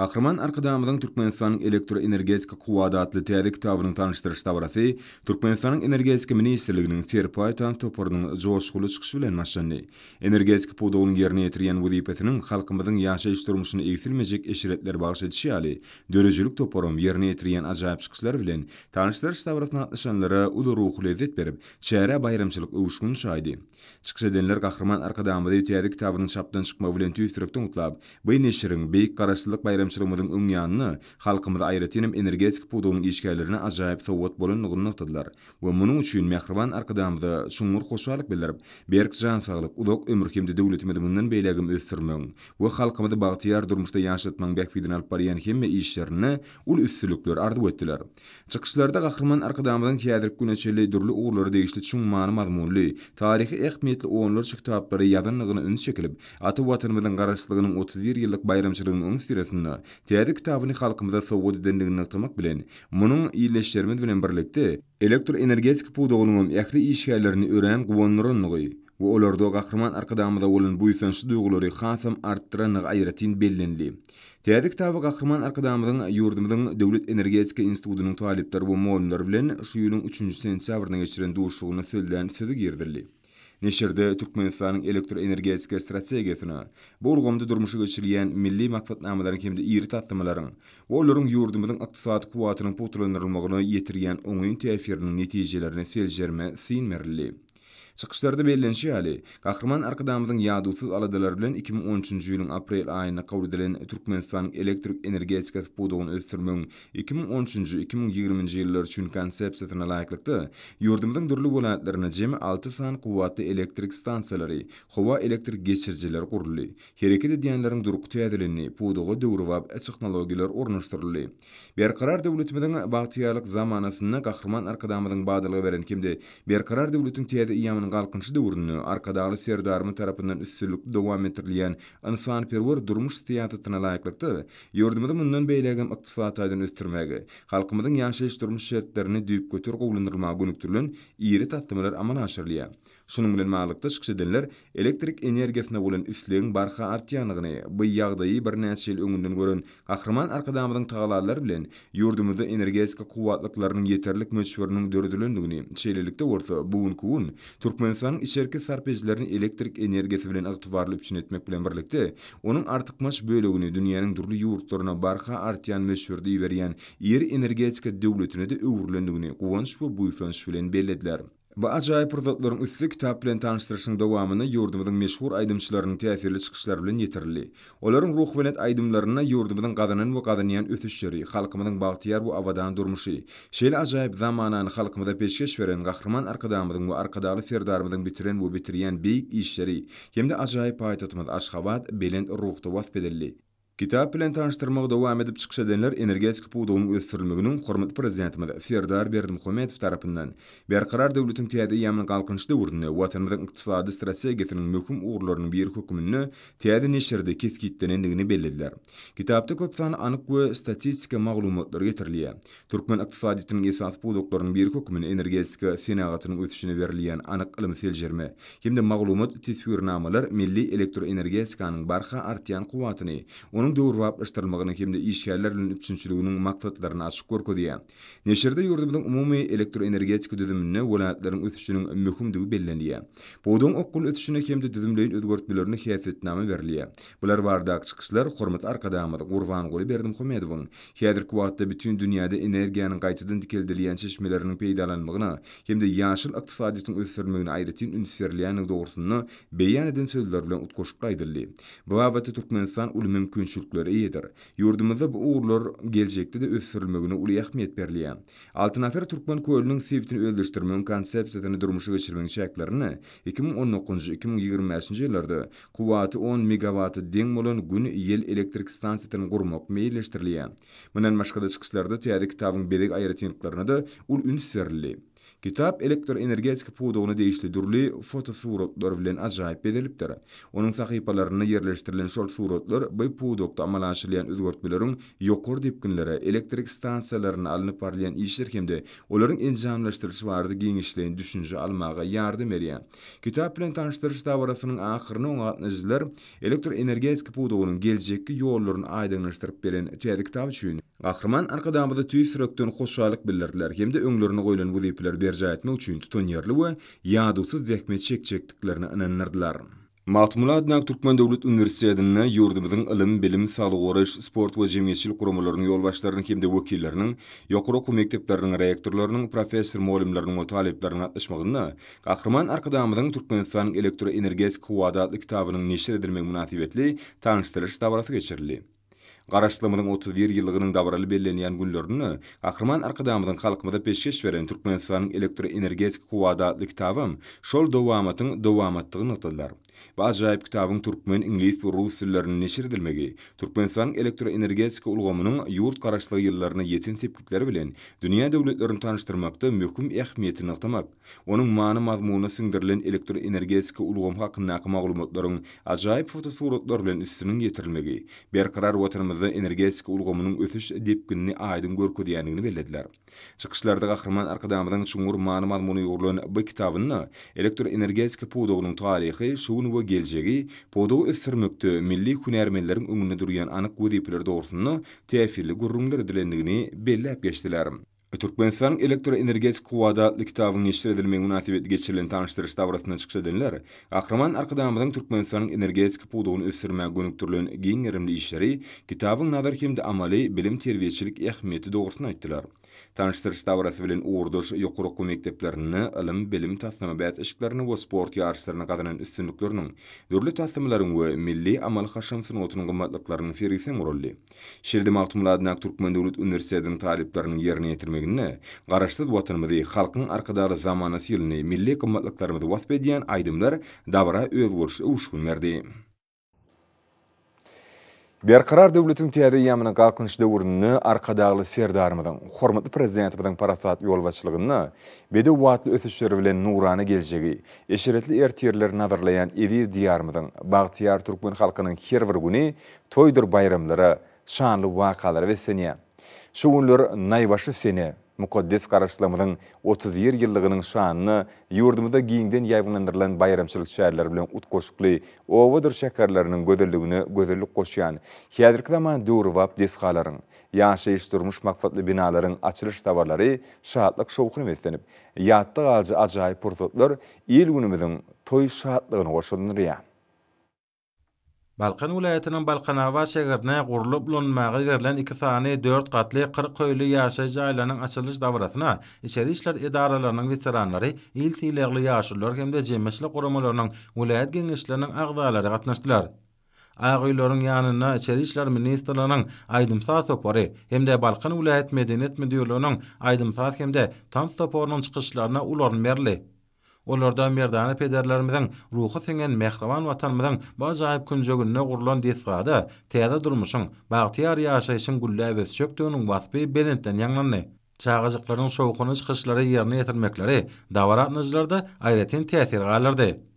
Akhirman arqadamynyň Türkmenistanyň elektroenergetika güwady atly teadedik tabryny tanyşdyryş tabry, Türkmenistanyň energetika ministrliginiň Serpay Tan toparynyň joşuqly çykyşy bilen maşlandy. Energetik pudagyň gerine ýetiren bu diýpetiň halkymyzyň ýaşyşyşdürmüşini eýsemlejek işaretler bagşadyşy ýaly, döreççilik Toporum ýerine ýetiren ajaýyp çykyşlar bilen tanyşdyryş tabrynyň atlaşanlara uly ruhly zeýt berip, çäre baýramçylyk öwüşgini şahidi. Çyksa edenler Akhirman arqadamady teadedik tabrynyň şapdan çykmagy bilen tüýf utlap, bu ýene şirin beýik garaşsyzlyk adamçylygymyzyň öňýanyny, halkymyzy aýratynym energetik pudugynyň işgärlerini ajaýyp sowat bolan nugyny nukdadylar. Bu munyň üçin mehriban arkadaşymyza şuňur hoşgarlyk bildirip, berk jan saglyk, uzak ömür hemde döwletimizde bundan beýlegim ösdürmeň. we halkymyzy bagtyar durmuşda ýaşatmaň bäk fidin alyp barýan hemme işlerini ul üstünlikler ardy ötdiler. Çykyşlarda gahrman arkadaşymyzyň käderik güneçeli durly ugurlary degişli çuň maňy mazmunly, taryhy ähmiýetli oýunlar çykdyp bir ýazanlygyny üns çekilip, ata watanymyzyň garaşlygynyň 31 ýyllyk bayramçylygynyň öňsiresinde tiyadi kitabini halkymyza soğud edindigini nöqtamaq bilen, munun iyileşlerimiz bilen birlikde elektroenergetik pudoğunun ekli iyişgərlərini öyrən qovonlarun nöqi və olorda qaqırman arqadamıza olun bu yusanşı duyguları xasam arttıra nöq ayyratin bellinli. Tiyadi kitabı qaqırman arqadamıza yurdumda devlet energetik institutunun talibdarib talibdarib talibdarib talibdarib talibdarib 3. talibdarib talibdarib talibdarib talibdarib talibdarib sözü girdirli. Neşirde Türkmenistan'ın elektroenergetik strategiyasını, bolgomda ulgumda durmuşu geçirilen milli makfat namaların kemdi iri tatlamaların, o ulların yurdumudun aktisat kuvatının potrolanırılmağını yetirgen onguyun netijelerini neticelerini sinmerili. Çıkışlarda bellenşi ali, Kahraman Arkadamızın yadusuz aladalar bilen 2013-cü yılın aprel ayına kabul edilen Türkmenistan elektrik energetikas budoğun östürmün 2013 2020-cü yıllar üçün konsepsiyatına layıklıktı. Yurdumuzun durlu jemi cemi 6 san kuvatlı elektrik stansiyaları, hova elektrik geçirciler kurulu. Hereket ediyenlerin durukku tüyadilini budoğu dövruvab teknologiyalar ornuşturuli. Berkarar devletimizin bahtiyarlık zamanasını Kahraman Arkadamızın bağdalığı veren kimdi? Berkarar devletin tüyadı İslamın qalqınçı dövrünü arkadaşı Serdarımı tarafından üstünlük devam ettirilen insan perver durmuş siyasetine layıklıktı. Yurdumuzda bundan beylegim iqtisat aydın östürmegi, halkımızın yaşayış durmuş şertlerini düyüp götür qovlandırma günüktürlün iri tatlımlar amana aşırlayan. Şunun bilen maglykda şykşedenler elektrik energiýasyna bolan üstleň barha artýanygyny bu ýagdaýy bir näçe ýyl öňünden görän gahrman arkadamyň taýlanlar bilen ýurdumyzda energetika gowatlyklarynyň ýeterlik möçberiniň döredilendigini çelelikde bolsa bu günkü gün Türkmenistanyň içerki sarpejlerini elektrik energiýasy bilen agtywarly üçin etmek bilen birlikde onuň artykmaş bölegini dünýäniň durly ýurtlaryna barha artýan möçberde ýerýän ýer energetika döwletini de öwrülendigini gowanç bu ýfanç bilen Bu ajaýy prodotlaryň üstü kitap bilen tanıştyrşyň dowamyny ýurdumyzyň meşhur aýdymçylarynyň täsirli çykyşlary bilen ýetirli. Olaryň ruh we net aýdymlaryna ýurdumyň gadanyny we gadanyň ösüşleri, halkymyň bagtiýar we awadan durmuşy. Şeýle ajaýyp zamanan halkymyza peşkeş beren gahrman arkadamyň we arkadaly ferdarmyň bitiren we bitirýän beýik işleri, hemde ajaýyp aýtatmaly aşgabat bilen ruhda wasp edildi. Kitap bilen tanıştırmak devam edip çıkış edenler energetik buğdoğunun östürülmüğünün hormat prezidentimiz Ferdar Berdim Khomet tarafından berkarar devletin tiyade yamın kalkınçı devurunu vatanımızın iktisadi strategiyatının möhüm uğurlarının bir hükümününü tiyade neşerde keski itdenendiğini bellediler. Kitabda köp sana anık ve statistika mağlumatları getirliye. Türkmen iktisadiyatının esas buğdoğunun bir hükümünün energetik senagatının ötüşüne verliyen anık ilim selcerme hem de mağlumat tisfirnamalar milli elektroenergetikanın barxa artiyan kuvatini Onun da urwap ýaşdyrmagyny hemde işgärlärin üçinçiliginiň maksatlaryny açyk görkedi. Neşirde ýurdumyň umumy elektro energetika düzümine welaýetleriň üçinçiliginiň möhümdigi bellendi. Bu dün okul üçinçiligine hemde düzümleýän özgörtmelerini häsiýetnäme berli. Bular barda çykyşlar, hormat arkadaşymyz Gurban Goly berdim hormat edip. Häzir kuwatda bütün dünýäde energiýanyň gaýtadan dikeldilýän çeşmeleriniň peýdalanmagyna hemde ýaşyl ykdysadyň ösürmegini aýratyn ünsiýerliýän dogrusyny beýan edip söýdüler bilen utgoşup gaýdyrly. Bu wagtda Türkmenistan ulumyň ýurtçulukları ýetir. Yurdumuzda bu uğurlar geljekde de ösürilmegini uly ähmiýet berýär. Altyn Afer Türkmen köýlüniň sewitini öldürmegi konsepsiýasyny durmuşu geçirmek üçin 2019 2020 ci Kuvatı 10 megawat deng bolan gün yel elektrik stansiýasyny gurmak meýilleşdirilýär. Mundan başga-da çykyşlarda täze kitabyň belegi aýratynlyklaryna da ul ünsirli. Kitap elektr energetika pudugyny değişli durly fotosuratlar bilen ajaýyp bedelipdir. Onuň sahypalaryna ýerleşdirilen şol suratlar bu pudugda amalaşylan özgörtmeleriň ýokur depkinlere elektrik stansiýalaryna alınıp barlayan işler hemde olaryň enjanlaşdyrylmagy barada giňişleýän düşünje almağa ýardam berýär. Kitap bilen tanıştırış dawrasynyň ahyryny oňatny izler elektr energetika pudugynyň geljekki ýollaryny aýdyňlaşdyryp beren täzelik kitap üçin. Gahrman arkadaşlarymyza tüýsürekden hoşgörlük bildirdiler hemde öňlerini goýulan bu berje etmek üçin tutan yerli we ýadusyz zähmet çekçekdiklerini ynanyrdylar. Mahmulat Nak Türkmen Devlet Üniversitesi'nde yurdumuzun ilim, bilim, sağlık, oruç, sport ve cemiyetçilik kurumlarının yolbaşlarının hem de vekillerinin, yokur oku mekteplerinin reaktörlerinin, profesör, muallimlerinin ve taleplerinin atlaşmağında, Kahraman Arkadamı'nın Türkmenistan'ın elektroenergetik kuvada adlı kitabının neşir edilmek münatibetli tanıştırış davarası geçirildi. Garaşlamanın 31 yıllığının davralı belleniyen günlörünü, Akırman Arkadamadın kalkmada peşkeş veren Türkmenistan'ın elektroenergetik kuvadatlı kitabım, şol dovamatın dovamatlığı nıtlılar. Ba ajaib kitabın Türkmen, İngiliz ve Rus sillerinin neşir edilmegi, Türkmenistan'ın elektroenergetik ulgamının yurt garaşlığı yıllarına yetin sepkikler bilen, dünya devletlerini tanıştırmakta mühküm ehmiyeti nıtlamak, onun manı mazmuna sindirilen elektroenergetik ulgam hakkında akı maglumatların ajaib fotosuratlar bilen üstünün getirilmegi, berkarar Ýurdy energetika ulgamynyň ösüş depkinini aýdyň görkü diýenini bellediler. Çykyşlarda gahrman arkadamyň çuňur maany maňmuny ýurlan bu kitabyny elektr energetika podawynyň taryhy, şuwuny we geljegi podaw efsirmekde milli hunärmenleriň öňünde durýan anyk wadyplerde ortasyny täfirli gurrumlar dilendigini belläp geçdiler. Türkmenistan elektroenergetik kuwada kitabyny ýeşil edilmegi munasabaty geçirilen tanıştyryş dawrasyna çykса denler. Akhraman arkadaşlarymyzyň Türkmenistan energetik buwdugyny ösürmä gönükdirilen giň ýerimli işleri kitabyň nazar hemde amaly bilim terbiýeçilik ähmiýeti dogrusyna aýtdylar. Tanıştırış davrası bilen uğurduş yukuruku kum ilim, bilim tatlımı bəyat ışıklarını və sport yarışlarına qadınan üstünlüklerinin, yürlü tatlımların milli amal xaşımsın otunun qımatlıqlarının fyrifse morolli. Şirdi mahtumuladın ak Turkmen Devlet Üniversitetinin taliblarının yerini yetirmeginini, qarraştad vatanımıdı xalqın arqadarı zamanasiyy, milli milli milli milli milli milli milli milli milli Berkarar devletin tiyade yamının kalkınış devrini arka dağlı serdarmadan, hormatlı prezidenti badan parasat yol başlığını, bedu vaatlı ötüşleri vile nurana gelcegi, eşiretli ertiyerler nadarlayan evi diyarmadan, bahtiyar Türkmen halkının her vurguni, toydur bayramları, şanlı vakalara ve seniyan. Şu günlür naivaşı Mukaddes Qarashlamyň 30 yer ýyllygynyň şanyny ýurdumda giňden ýaýgynlandyrylan bayramçylyk şäherler bilen ut goşukly, owadyr şäkerleriniň gödelligini, gödellik goşýan, häzirki zaman döwri wap desgalaryň, ýaşa iş durmuş makfatly binalaryň açylyş tawarlary şahatlyk şowkuny meslenip, ýatdy galjy ajaýyp purtlar, ýyl günümiziň toý şahatlygyny goşulandyrýar. Balkan ulayatının Balkanava şehirine gurulup lunmağı verilen 2 sani 4 katlı 40 köylü yaşayıcı ailenin açılış davrasına içeri işler idaralarının veteranları il tiyleğli yaşırlar hem de cemmesli kurumalarının ulayat genişlerinin ağzaları katnaştılar. Ağıyların yanına içeri işler ministerlerinin aydım saat sopori hem de Balkan ulayat medeniyet müdürlüğünün aydım saat hem de tans soporunun çıkışlarına ulan merli. Olarda merdana pederlerimizin ruhu tingen mehraban vatanmizin baz ayıp künjögünne gurlan desgada teada durmuşun baqtiyar yaşayışın gulla evet çöktüğünün vatbi belintten yanlanne. Çağızıkların soğukunuz kışları yerine yetirmekleri davaratnızlarda ayretin teatir galerdi.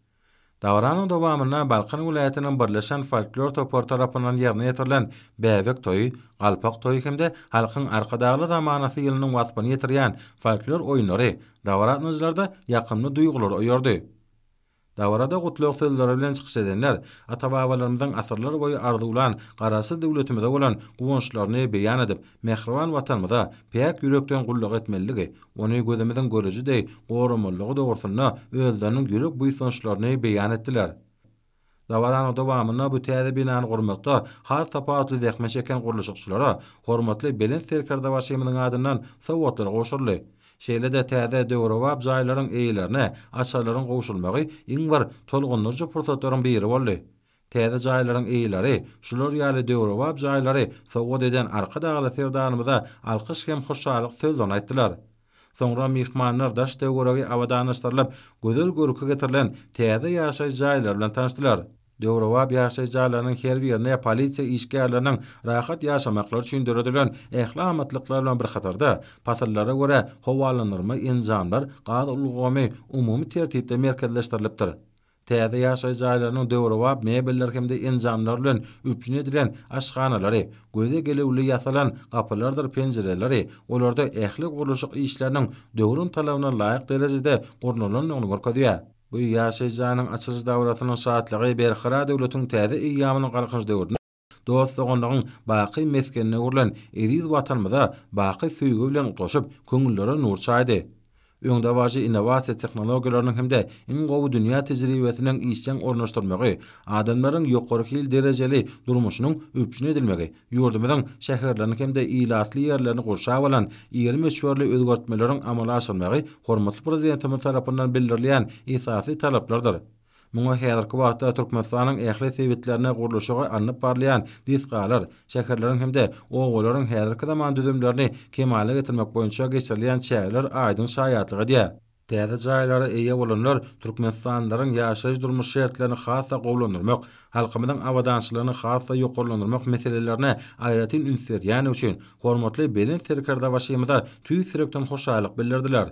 Dağranın dovamına Balkan vilayetinin birleşen folklor topor tarafından yerine yetirilen Bevek toyu, Galpak toyu kimde halkın arkadağlı zamanası yılının vasfını yetiriyen folklor oyunları davranıcılarda yakınlı duygular oyordu. Dawrada gutluq sözleri bilen çıkış edenler, atababalarımızdan asırlar boyu arzu ulan, qarası devletimizde olan kuvanşlarını beyan edip, mehrivan vatanımıza peyak yürekten kulluq etmelligi, onu gözümüzden görücü dey, qorumulluğu doğrusunna özlerinin bu beyan ettiler. Davaran dowamyna bu täze binany gurmakda har tapawatly zehme çeken hormatly belen serkarda başymynyň adynan sowatlar goşurly. Şeýle de täze döwre wab zaýlaryň eýlerine aşalaryň goşulmagy iň bir tolgunurjy protokollaryň biri boldy. Täze zaýlaryň eýleri şular ýaly döwre wab zaýlary sowgat eden arka dağla ferdanymyza alqış hem hoşçalyk söýlen aýtdylar. Soňra mehmanlar daşdaýy awadanystarlap gödül gürkü getirilen täze ýaşaýjy zaýlar bilen tanyşdylar. Döwrowa biýaşy jaýlaryň her birine polisiýa işgärleriniň rahat ýaşamaklary üçin döredilen ählamatlyklar bilen bir hatarda pasallara görä howalanyrmy enjanlar gaýdy ulgamy umumy tertipde merkezleşdirilipdir. Täze ýaşy jaýlaryň döwrowa mebeller hemde enjanlar bilen üpjüne edilen aşganalary, göze gelewli ýasalan gapylardyr penjereleri, olarda ähli guruluşyk işleriniň döwrün talabyna laýyk derejede gurnulanyny görkezýär. Bu ýaşajanyň açylyş dowratynyň saatlygy Berhara döwletiniň täze ýamynyň 40-njy döwrüne. Dowlat soňlygyň baqy meskenine urulan ediz watanmyza baqy süýgü bilen goşup nur öňde başy innowasiýa hemde in gowy dünýä tejribesini ýeňişçän ornaşdyrmagy, adamlaryň ýokary hil derejeli durmuşynyň öpüşini edilmegi, ýurdumyň şäherlerini hemde ilatly ýerlerini gorşaw bilen ýerme şuwarly özgertmeleriň amala aşyrmagy hormatly prezidentimiz tarapyndan bildirilýän ýetäsi talaplardyr. Muňa häzirki wagtda Türkmenistanyň ähli sewitlerine guruluşyny anyp barlayan diýskalar, şäherleriň hemde oglularyň häzirki zaman düzümlerini kemale getirmek boýunça geçirilýän çäýler aýdyň şaýatlygy diýe. Täze jaýlara eýe bolanlar Türkmenistanlaryň ýaşaýyş durmuş şertlerini hasa gowlandyrmak, halkymyň awadançlygyny hasa ýokurlandyrmak meselelerini aýratyn ünser ýany üçin hormatly belin serkarda başymyda tüýsirekden hoşallyk bildirdiler.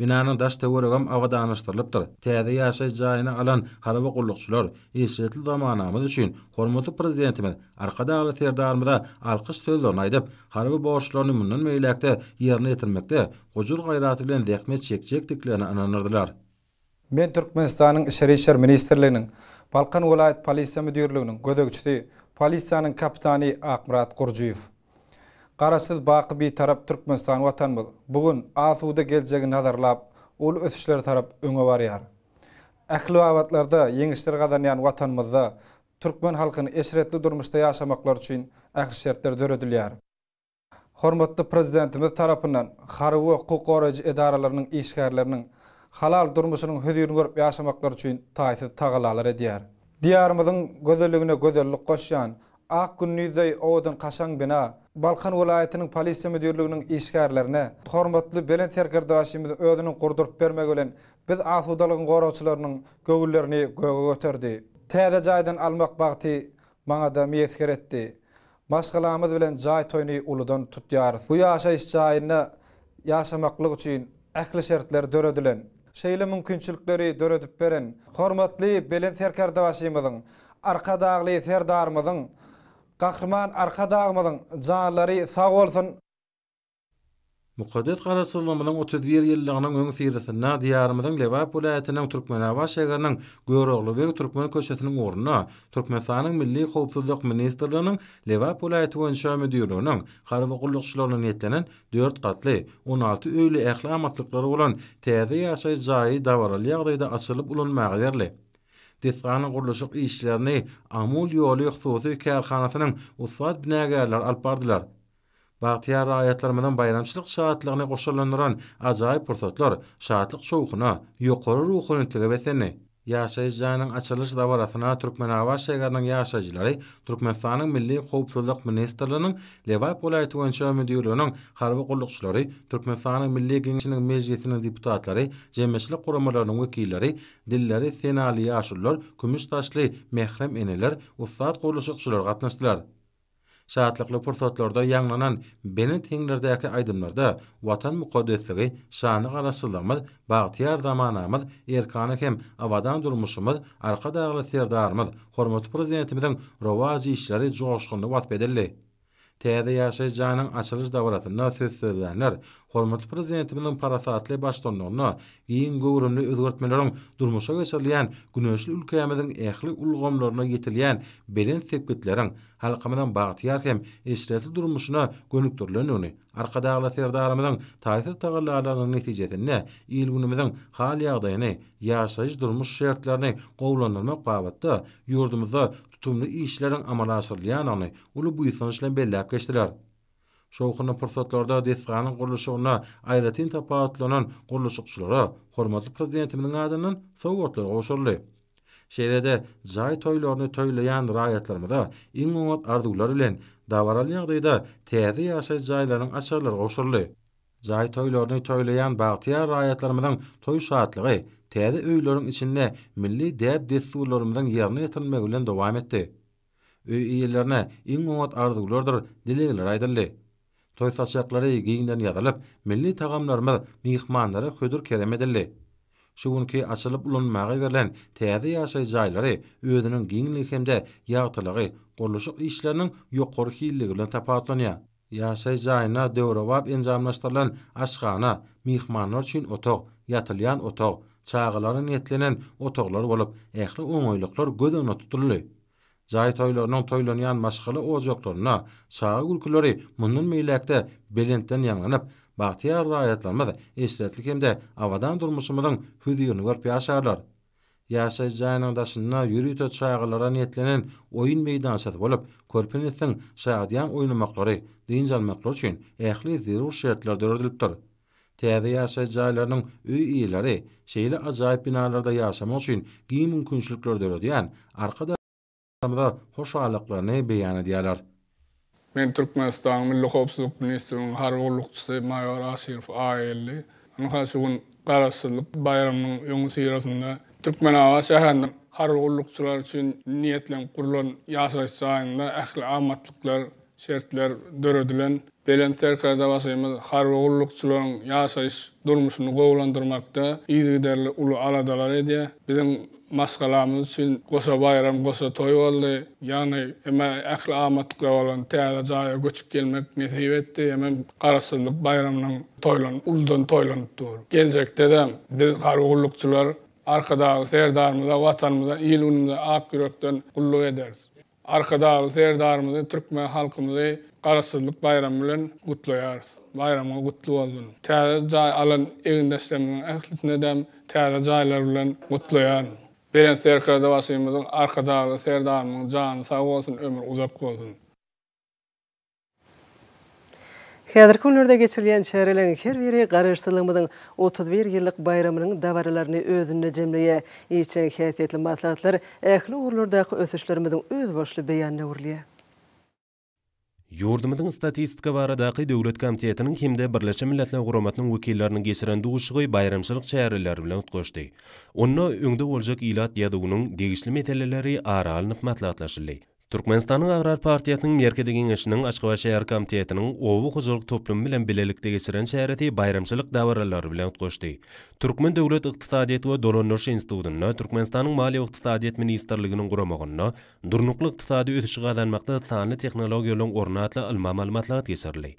binanın daş tewerigam awadanaşdyrylypdyr. Täze jaýyny alan harawa gullukçylar ýeşetli zamanamyz üçin hormatly prezidentimiz arkada ala serdarmyda alkyş sözlerini aýdyp harawa borçlaryny mundan meýlekde ýerine ýetirmekde gojur gaýraty bilen dehmet çekjekdiklerini ananyrdylar. Men Türkmenistanyň Işleri işler ministrliginiň Balkan welaýat polisiýa müdirliginiň gödegçisi, polisiýanyň kapitany Akmurat Gurjuýew Қарасыз бақы тарап Түркменстан ватанмыз. Бүгін асуды келдегі назарлап, ол өсішілер тарап үңі бар яр. Әклі аватларды еңістер ғаданиян ватанмызды Түркмен халқын ешіретті дұрмышта яшамақлар үшін әкіл шерттер дөрөділі яр. президентіміз тарапынан Қаруы құқ орыжы едараларының ешкәрлерінің халал дұрмышының хүзірін көріп яшамақлар үшін тайсыз тағылалары дияр. Диярымыздың көзілігіне көзілік қошыян ақ күннүйдей оодын қашаң бина балқан вилаятының полиция мүдүрлүгүнүн ишкерлерине хорматтуу белен теркердашибиз өзүнүн курдуруп бермек билен биз асуудалыгын короочулорунун көгүлөрүн көгө көтөрдү тээде жайдын алмак да мээскер этти машкалабыз жай тойну улудон тутуярыз бу жашайыш жайына жашамаклык үчүн акли шерттер дөрөдүлөн шейли мүмкүнчүлүктөрү дөрөдүп берен хорматтуу белен серкердашибиздин аркадагылы Kahraman arka dağmadan canlari sağ olsun. Mukaddes Karasılmamının 31 yıllığının öň firisinde diýarymyzyň Lewap bölätiniň Türkmen hawa şäherinin Göroglu we Türkmen köşesiniň oruna Türkmenistanyň Milli Howpsuzlyk Ministrliginiň Lewap böläti bolan müdürüniň garwy gullukçylaryna niýetlenen 4 gatly 16 öýli ähli bolan täze ýaşaýjy jaýy dawaraly ýagdaýda açylyp ulanmagy Dessana gurluşuk işlerini amul yolu xsusi kerxanatının usad binagalar alpardılar. Baqtiyar rayatlarımdan bayramçılıq şahatlıqına qoşullanduran acayip pırsatlar şahatlıq çoğukuna yukarı ruhunu təqəbəsənni. Yaşayıcının açılış davarasına Türkmen Hava Şehirinin yaşayıcıları Türkmenistan'ın Milli Kovupsuzluk Ministerliğinin Levay Polay Tuvençö Müdürlüğünün Harbi Kulukçuları Türkmenistan'ın Milli Genişinin Meclisinin Diputatları Cemeşlik Kurumalarının Vekilleri Dilleri Senali Yaşullar Kümüştaşlı Mehrem Eneler Ustad Kuruluşukçular Katnaştılar. saatlikli fırsatlarda yanlanan beni tinglerdeki aydınlarda vatan mukaddesliği sani arasılamız, bahtiyar damanamız, erkanı hem avadan durmuşumuz, arka dağlı serdarımız, hormat prezidentimizin rovazi işleri coşkunlu vatbedirli. Tehde yaşayacağının açılış davratında söz sözlenir, hormatly prezidentimiň parasatly başdanlygyna, giň göwrümli özgertmelerin durmuşa geçirilýän günöşli ülkemiziň ähli ulgamlaryna ýetilýän belen sepgitleriň halkamyň bagtyar hem eşreti durmuşyna gönükdirlenýär. Arkadaşlarla serdarlarımızın tarihi tağırlarının neticesinde il hal yağdayını, yaşayış durmuş şartlarını kovlandırmak babatta yurdumuzda tutumlu işlerin amala anı ulu bu yusun işlerin bellap Şoğuna pırsatlarda desğanın qurluşuna ayratin tapatlanan qurluşuqçulara hormatlı prezidentiminin adının sovgatları qoşurlu. Şehirde jay toylarını toylayan rayatlarımıza in umat ardugları ilen davaralı yağdayda täze yaşay jaylarının açarları qoşurlu. Jay toýlaryny toylayan bağtiya rayatlarımızın toy şahatlığı täze öylerim içinle milli däp desuğullarımızın yerini yatırmak ilen dowam etdi. Öý iyilerine iň umat ardugları dilegler yatırmak Toy saçaklara giingden milli tağamlar mıhmyhmanlara güdir kerem edille. Şubunki açılıp ulunmagy verilen täze yaşay jaýlary öýüniň giingli hemde ýagtylygy, gurluş işleriniň ýokary hilli bilen tapawutuny, yaşay jaýyna derawap enjamlaşdyrylan aşhana, myhmanlar üçin otog, yatylan otog, çağalar üçin netlenen otoglar bolup, ehli öňü ýyluklar Zahit oylarının toylanyan maşgılı oz yoktur. Na, sağa gülkülöri mundun meylekte belintten yanganıp, bahtiyar rayetlanmaz, esretlik hem de avadan durmuşumudun hüdyunu görp yaşarlar. Yasa izcayinan dasinna yürüytö çaygılara niyetlenen oyun meydan sat bolup, körpün etsin sağadiyan oyunu maklori, dinzal maklori çün, ehli zirur şeritler dörödülüptür. Tehdi yasa izcaylarının üy iyileri, şeyli acayip binalarda yasama çün, gimin mümkünçlükler dörödüyen, arkada hoş Hamda hoşgörüklerini beyan edýärler. Men Türkmenistan Milli Howpsuzlyk Ministrligini har howlukçysy Maýar Aşyrow aýaly. Onu haýsyň garaşsyzlyk bayramynyň ýöňü sýrasynda Türkmen awa şäherinde har howlukçylar üçin niýetlen gurulan ýaşaýyş saýynda ähli amatlyklar şertler döredilen Belen Serkarda wasymyz har howlukçylaryň ýaşaýyş durmuşyny gowlandyrmakda ýygyderli uly aladalar edi. Bizim Masxalamız sen Qara Bayram Qara Toy boldy. Yani emä ähli amat qala on täle jağa gelmek nesip mi sevetti. Men Qara Sılıq Bayramının toylon uldan toyland tur. Kenzek tädäm, biz qara oglukçular arkada serdarmuza, watanımıza, iylunımıza aq güröktän qullu eder. Arkada serdarmuzin türkmen halkymy Qara Sılıq Bayramının gutloyarız. Bayramı gutlu bolun. Täre çay alın evinde slemän ähli tädäm, täre çaylar bilen gutloyan Beren serkara da vasiyyimizin arkadağlı serdağının canı sağ olsun, ömür uzak olsun. Hedir kumlurda geçirliyen çarilangin her veri qarayrıştılımıdın 31 yıllık bayramının davarilarını özünlə cemliyə içen xayt etli matlatlar, əhli uğurlurda qı özüşlərimizin öz başlı beyanlə uğurluyə. Yurdumyň statistika baradaky döwlet komitetiniň kimde Birleşen Milletler Guramatynyň wekillerini gesirende uşugy bayramçylyk çäherleri bilen utgaşdy. Onda öňde boljak ýylat ýadygynyň degişli metalleri ara alınıp matlaatlaşyldy. Түркменстанның Аграр партиятының меркеді кеңешінің Ашқыва шәһәр комитетінің обу құзылық топлымы білен білелікті кесірен шәһәрәти байрамшылық дәуірелер білен ұтқошты түркмен дәулет ықтисадиеті ва долоннош институтына түркменстанның малия министрлігінің құрамығына дұрнықлы ықтисади өтіші қазанмақты таны технологиялың орны атлы ылма мәлұматлағат кесірлі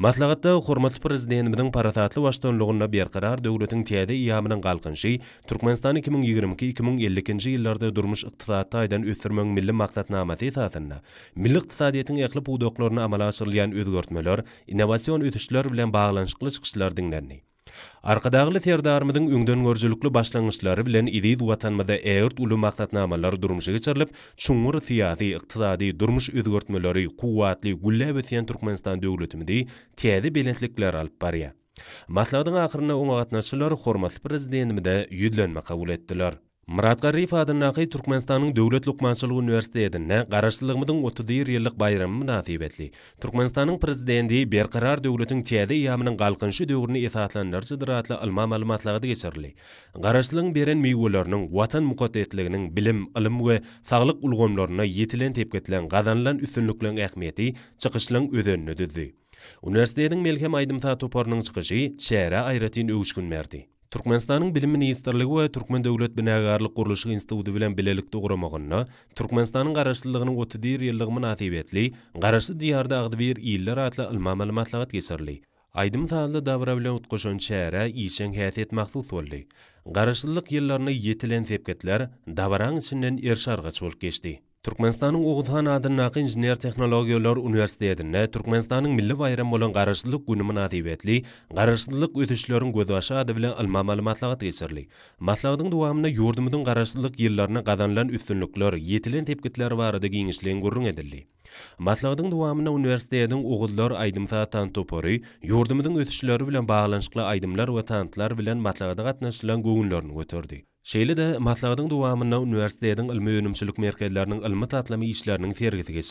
Матлағатта құрмытлы президентімдің парататлы ваштонлығына берқарар дөгілетін теәді иямының қалқыншы, Түркменстаны 2020 2052 жылларды дұрмыш ұқтытатты айдан өттірмөң милі esasında milli iqtisadiyatın yaqlı buğdoqlarını amala asırlayan özgörtmeler, inovasyon ötüşler bilen bağlanışqlı çıxışlar dinlenni. Arkadağlı terdarmıdın üngdön görjülüklü başlanışları bilen idid vatanmada eğirt ulu maqtatnamalar durmuşa geçirilip, çungur siyasi, iqtisadi, durmuş özgörtmeleri, kuvatli, gulla vətiyan Turkmenistan dövlütümdi, tiyadi belentlikler alp bariya. Matladın akırına unga xormatli xormatlı prezidentimde yüdlenme kabul ettiler. Murat Qarif adına Naqi Turkmenistanın Döwlet Lukmançylyk Universitetine garaşlygymyň 31 ýyllyk bayramy münasip etdi. prezidenti Berqarar döwletiniň täze ýaýmynyň galkynşy döwrüni ýetatlandyrjy diratly alma maglumatlara geçirildi. Garaşlygyň beren meýgullarynyň watan mukaddesliginiň bilim, ilim we saglyk ulgamlaryna ýetilen tepgetlen gazanlan üstünlikleriň ähmiýeti çykyşlyň özünde düzdi. Universitetiň melhem aýdymtaýy toparynyň çykyşy şäherä aýratyn öwüşgün merdi. Түркменстанның билим министрлиги we turkman döwlet binägärlik guruluşy instituty bilen bilelikde guramagynna Түркменстанның ғарашылығының 31 ýyllygy münasibetli garaşsy diýarda agdybir ýyllar atly ylma maglumatlagat geçirli. Aýdym taýda dawra bilen utgaşan şähre Türkmenistanyň Ogudhan adyny näki inженер технологиялар университетинде Türkmenistanyň milli bayram bolan garaşdylyk güni münasibetli garaşdylyk ötüşlerini gözbaşy ady bilen alma maglumatlara geçirli. Matlagdyň dowamyna ýurdumyň garaşdylyk ýyllaryna gazanlan üstünlükler, ýetilen tepkitler barady giňişlen görrüň edildi. Matlagdyň dowamyna universitetiň ogudlar aýdym saatan topary, ýurdumyň ötüşleri bilen baglanşykly aýdymlar we tantlar bilen matlagda gatnaşylan gowunlaryny götürdi. Şeýle de matlagynyň dowamyna uniwersitetiň ilmi önümçülik merkezleriniň ilmi tatlamy işleriniň tergitigi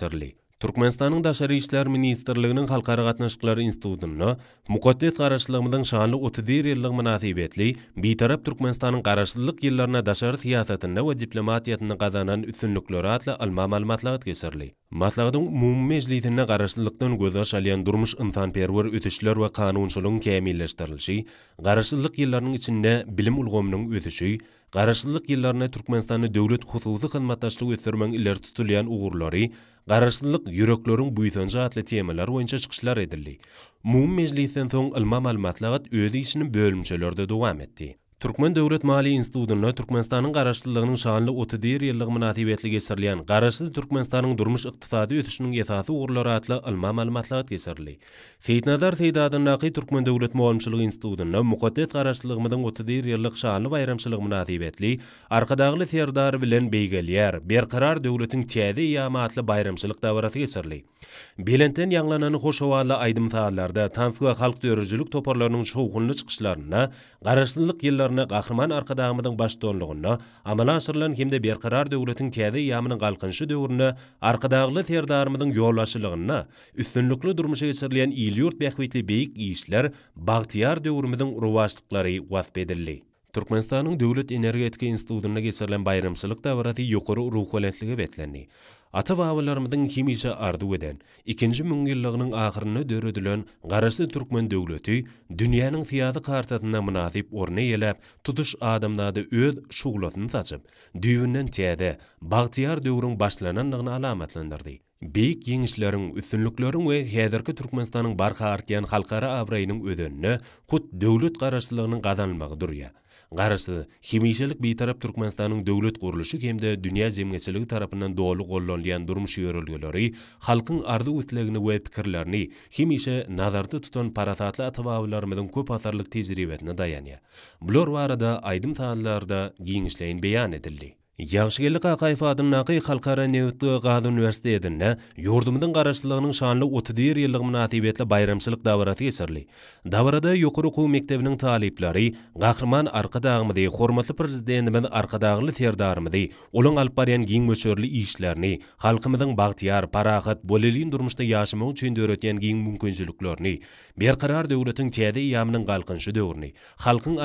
Türkmenistanyň daşary işler ministrliginiň halkara gatnaşyklary institutuna mukaddes garaşlygymyň şanly 31 ýyllyk munasibetli bitarap Türkmenistanyň garaşlylyk ýyllaryna daşary siýasatynda we diplomatiýatyny gazanan üstünlükleri atly alma maglumatlar geçirli. Maslagadyň umumy mejlisine garaşlylykdan gözä şalyan durmuş insan perwer ötüşler we kanunçylygyň kämilleşdirilşi, garaşlylyk ýyllarynyň içinde bilim ulgamynyň ötüşi, garaşlylyk ýyllaryna Türkmenistanyň döwlet hususy hyzmatdaşlygy ýetirmek iler tutulýan ugurlary Garaşsızlık yüreklörün buýtanja atli temalar boýunça çykyşlar edildi. Mum mejlisden soň ilma malumatlagat öýdi işini bölümçelerde dowam etdi. Türkmen Döwlet Mali Institutuna Türkmenistanyň garaşsyzlygynyň şanly 30 ýyllyk münasibetli geçirilýän garaşsyz Türkmenistanyň durmuş ykdysady ýetişiniň ýetasy ugurlary atly ilmi maglumatlar geçirildi. Feýdnadar täýdadyň naqy Türkmen Döwlet Mowlumçylygy Institutuna mukaddes garaşsyzlygymyň 30 ýyllyk şanly bayramçylyk münasibetli arkadaşly ferdar bilen beýgeliýär. berqarar döwletiň täze ýa-maatly bayramçylyk dawraty geçirildi. Bilenden ýanglananyň hoş howaly aýdym taýdalarda tanfuga halk döwürçülik toparlarynyň şowgunly çykyşlaryna garaşsyzlyk ýyllary ýaşlaryny gahrman baş başdonlugyna, amala aşyrylan hemde berqarar döwletiň täze ýamynyň galkynşy döwrüne, arkadaşly terdarymyň ýollaşylygyna, üstünlükli durmuşa geçirilen ýyl ýurt bäkwitli beýik işler, bagtyar döwrümiň ruwaşlyklary wasp edildi. Turkmenistanın Döwlet Energetika institutuna geçirilen bayramçılık däwereti ýokary рух welentlige betlendi. Ata babalarymyzyň kimisi арды eden, 2-nji müňýilligiň ahyryna döredilen garasy türkmen döwleti dünýäniň tiýady kartatyna munasyp orny адамнады өз adamlarda öz şuglatyny taçyp, düýünden tiýade, bagtyar döwrüň başlananlygyny alamatlandirdi. Beyik yeňişleriň, üstünlikleriň we häzirki Türkmenistanyň barha artýan halkara abrayının ödönünü, hut döwlet garaşçylygynyň Garasy himişelik bir taraf Türkmenistanyň döwlet guruluşy hemde dünýä jemgyýetçiligi tarapyndan dogry gollanylýan durmuş ýörelgeleri halkyň ardy ütlegini we pikirlerini himişe nazarda tutan parasatly atawawlar bilen köp dayanýar. Blor barada aýdym taýlarda giňişleýin beýan edildi. Yaşgeli Qaqay Fadın Naqi Xalqara Neutu Qad Üniversite edinnə yurdumdın qarışlılığının şanlı 31 yıllıq münatibiyyətlə bayramsılıq davaratı esirli. Davarada yukuru qo mektəbinin talibləri, qaqırman arqa dağımıdı, xormatlı prezidentimiz arqa dağılı tərdarımıdı, olun giň möçürli işlerini, halkymyň xalqımıdın paraqat, durmuşda durmuşta yaşımı üçün dörötyan gyn münkünzülüklərini, bir yamının qalqınşı dövrini, xalqın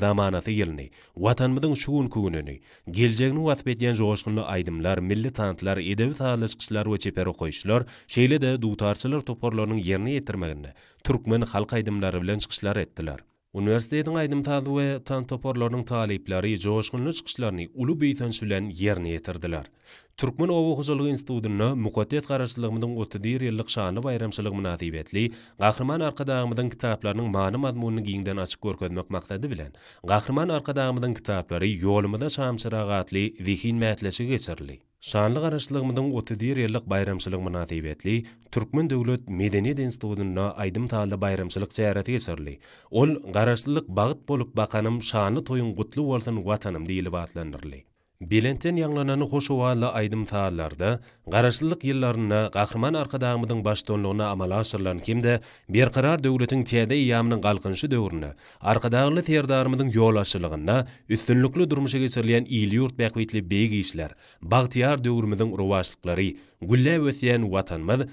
damanatı yelini, kelajagini vaqt etgan jo'shqinli aydimlar milliy tantlar edaviy talashqichlar va chepara qo'yishlar sheylida dutarchilar to'porlarning yerini yetirmaganini turkman xalq aydimlari bilan chiqishlar etdilar universitetning aydim tali va tan to'porlarning taliblari jo'shqinli chiqishlarini ulug' beytanch bilan yerini yetirdilar Türkmen Owu Huzulgu Institutuna Mukotet Qarashlygymyň 30 ýyllyk şany bayramçylygy münasibetli Gahrman Arkadağymyň kitaplarynyň many madmunyny giňden açyk görkezmek maksady bilen Gahrman Arkadağymyň kitaplary ýolmyda şamsyragatly wehin mätleşigi geçirli. Şanly Qarashlygymyň 30 ýyllyk bayramçylygy münasibetli Türkmen Döwlet Medeniýet Institutuna aýdym taýdan bayramçylyk ziyaraty geçirli. Ol Qarashlyk bagt bolup baqanym şany toýun gutly bolsun watanym diýilip Белентен яңлананы қошуалы айдым таалларда, ғарашылық елларына қақырман арқадағымыдың баштонлығына амала ашырлан кемді, берқырар дөвлетің тияда иямының қалқыншы дөвіріні, арқадағылы тердарымыдың yol ашылығына, үстінліклі дұрмышы geçirilen iyli ұрт bäqwitli begi işler, bagtiyar döwürmidiň ruwaşlyklary, gülle ösýän watanymyz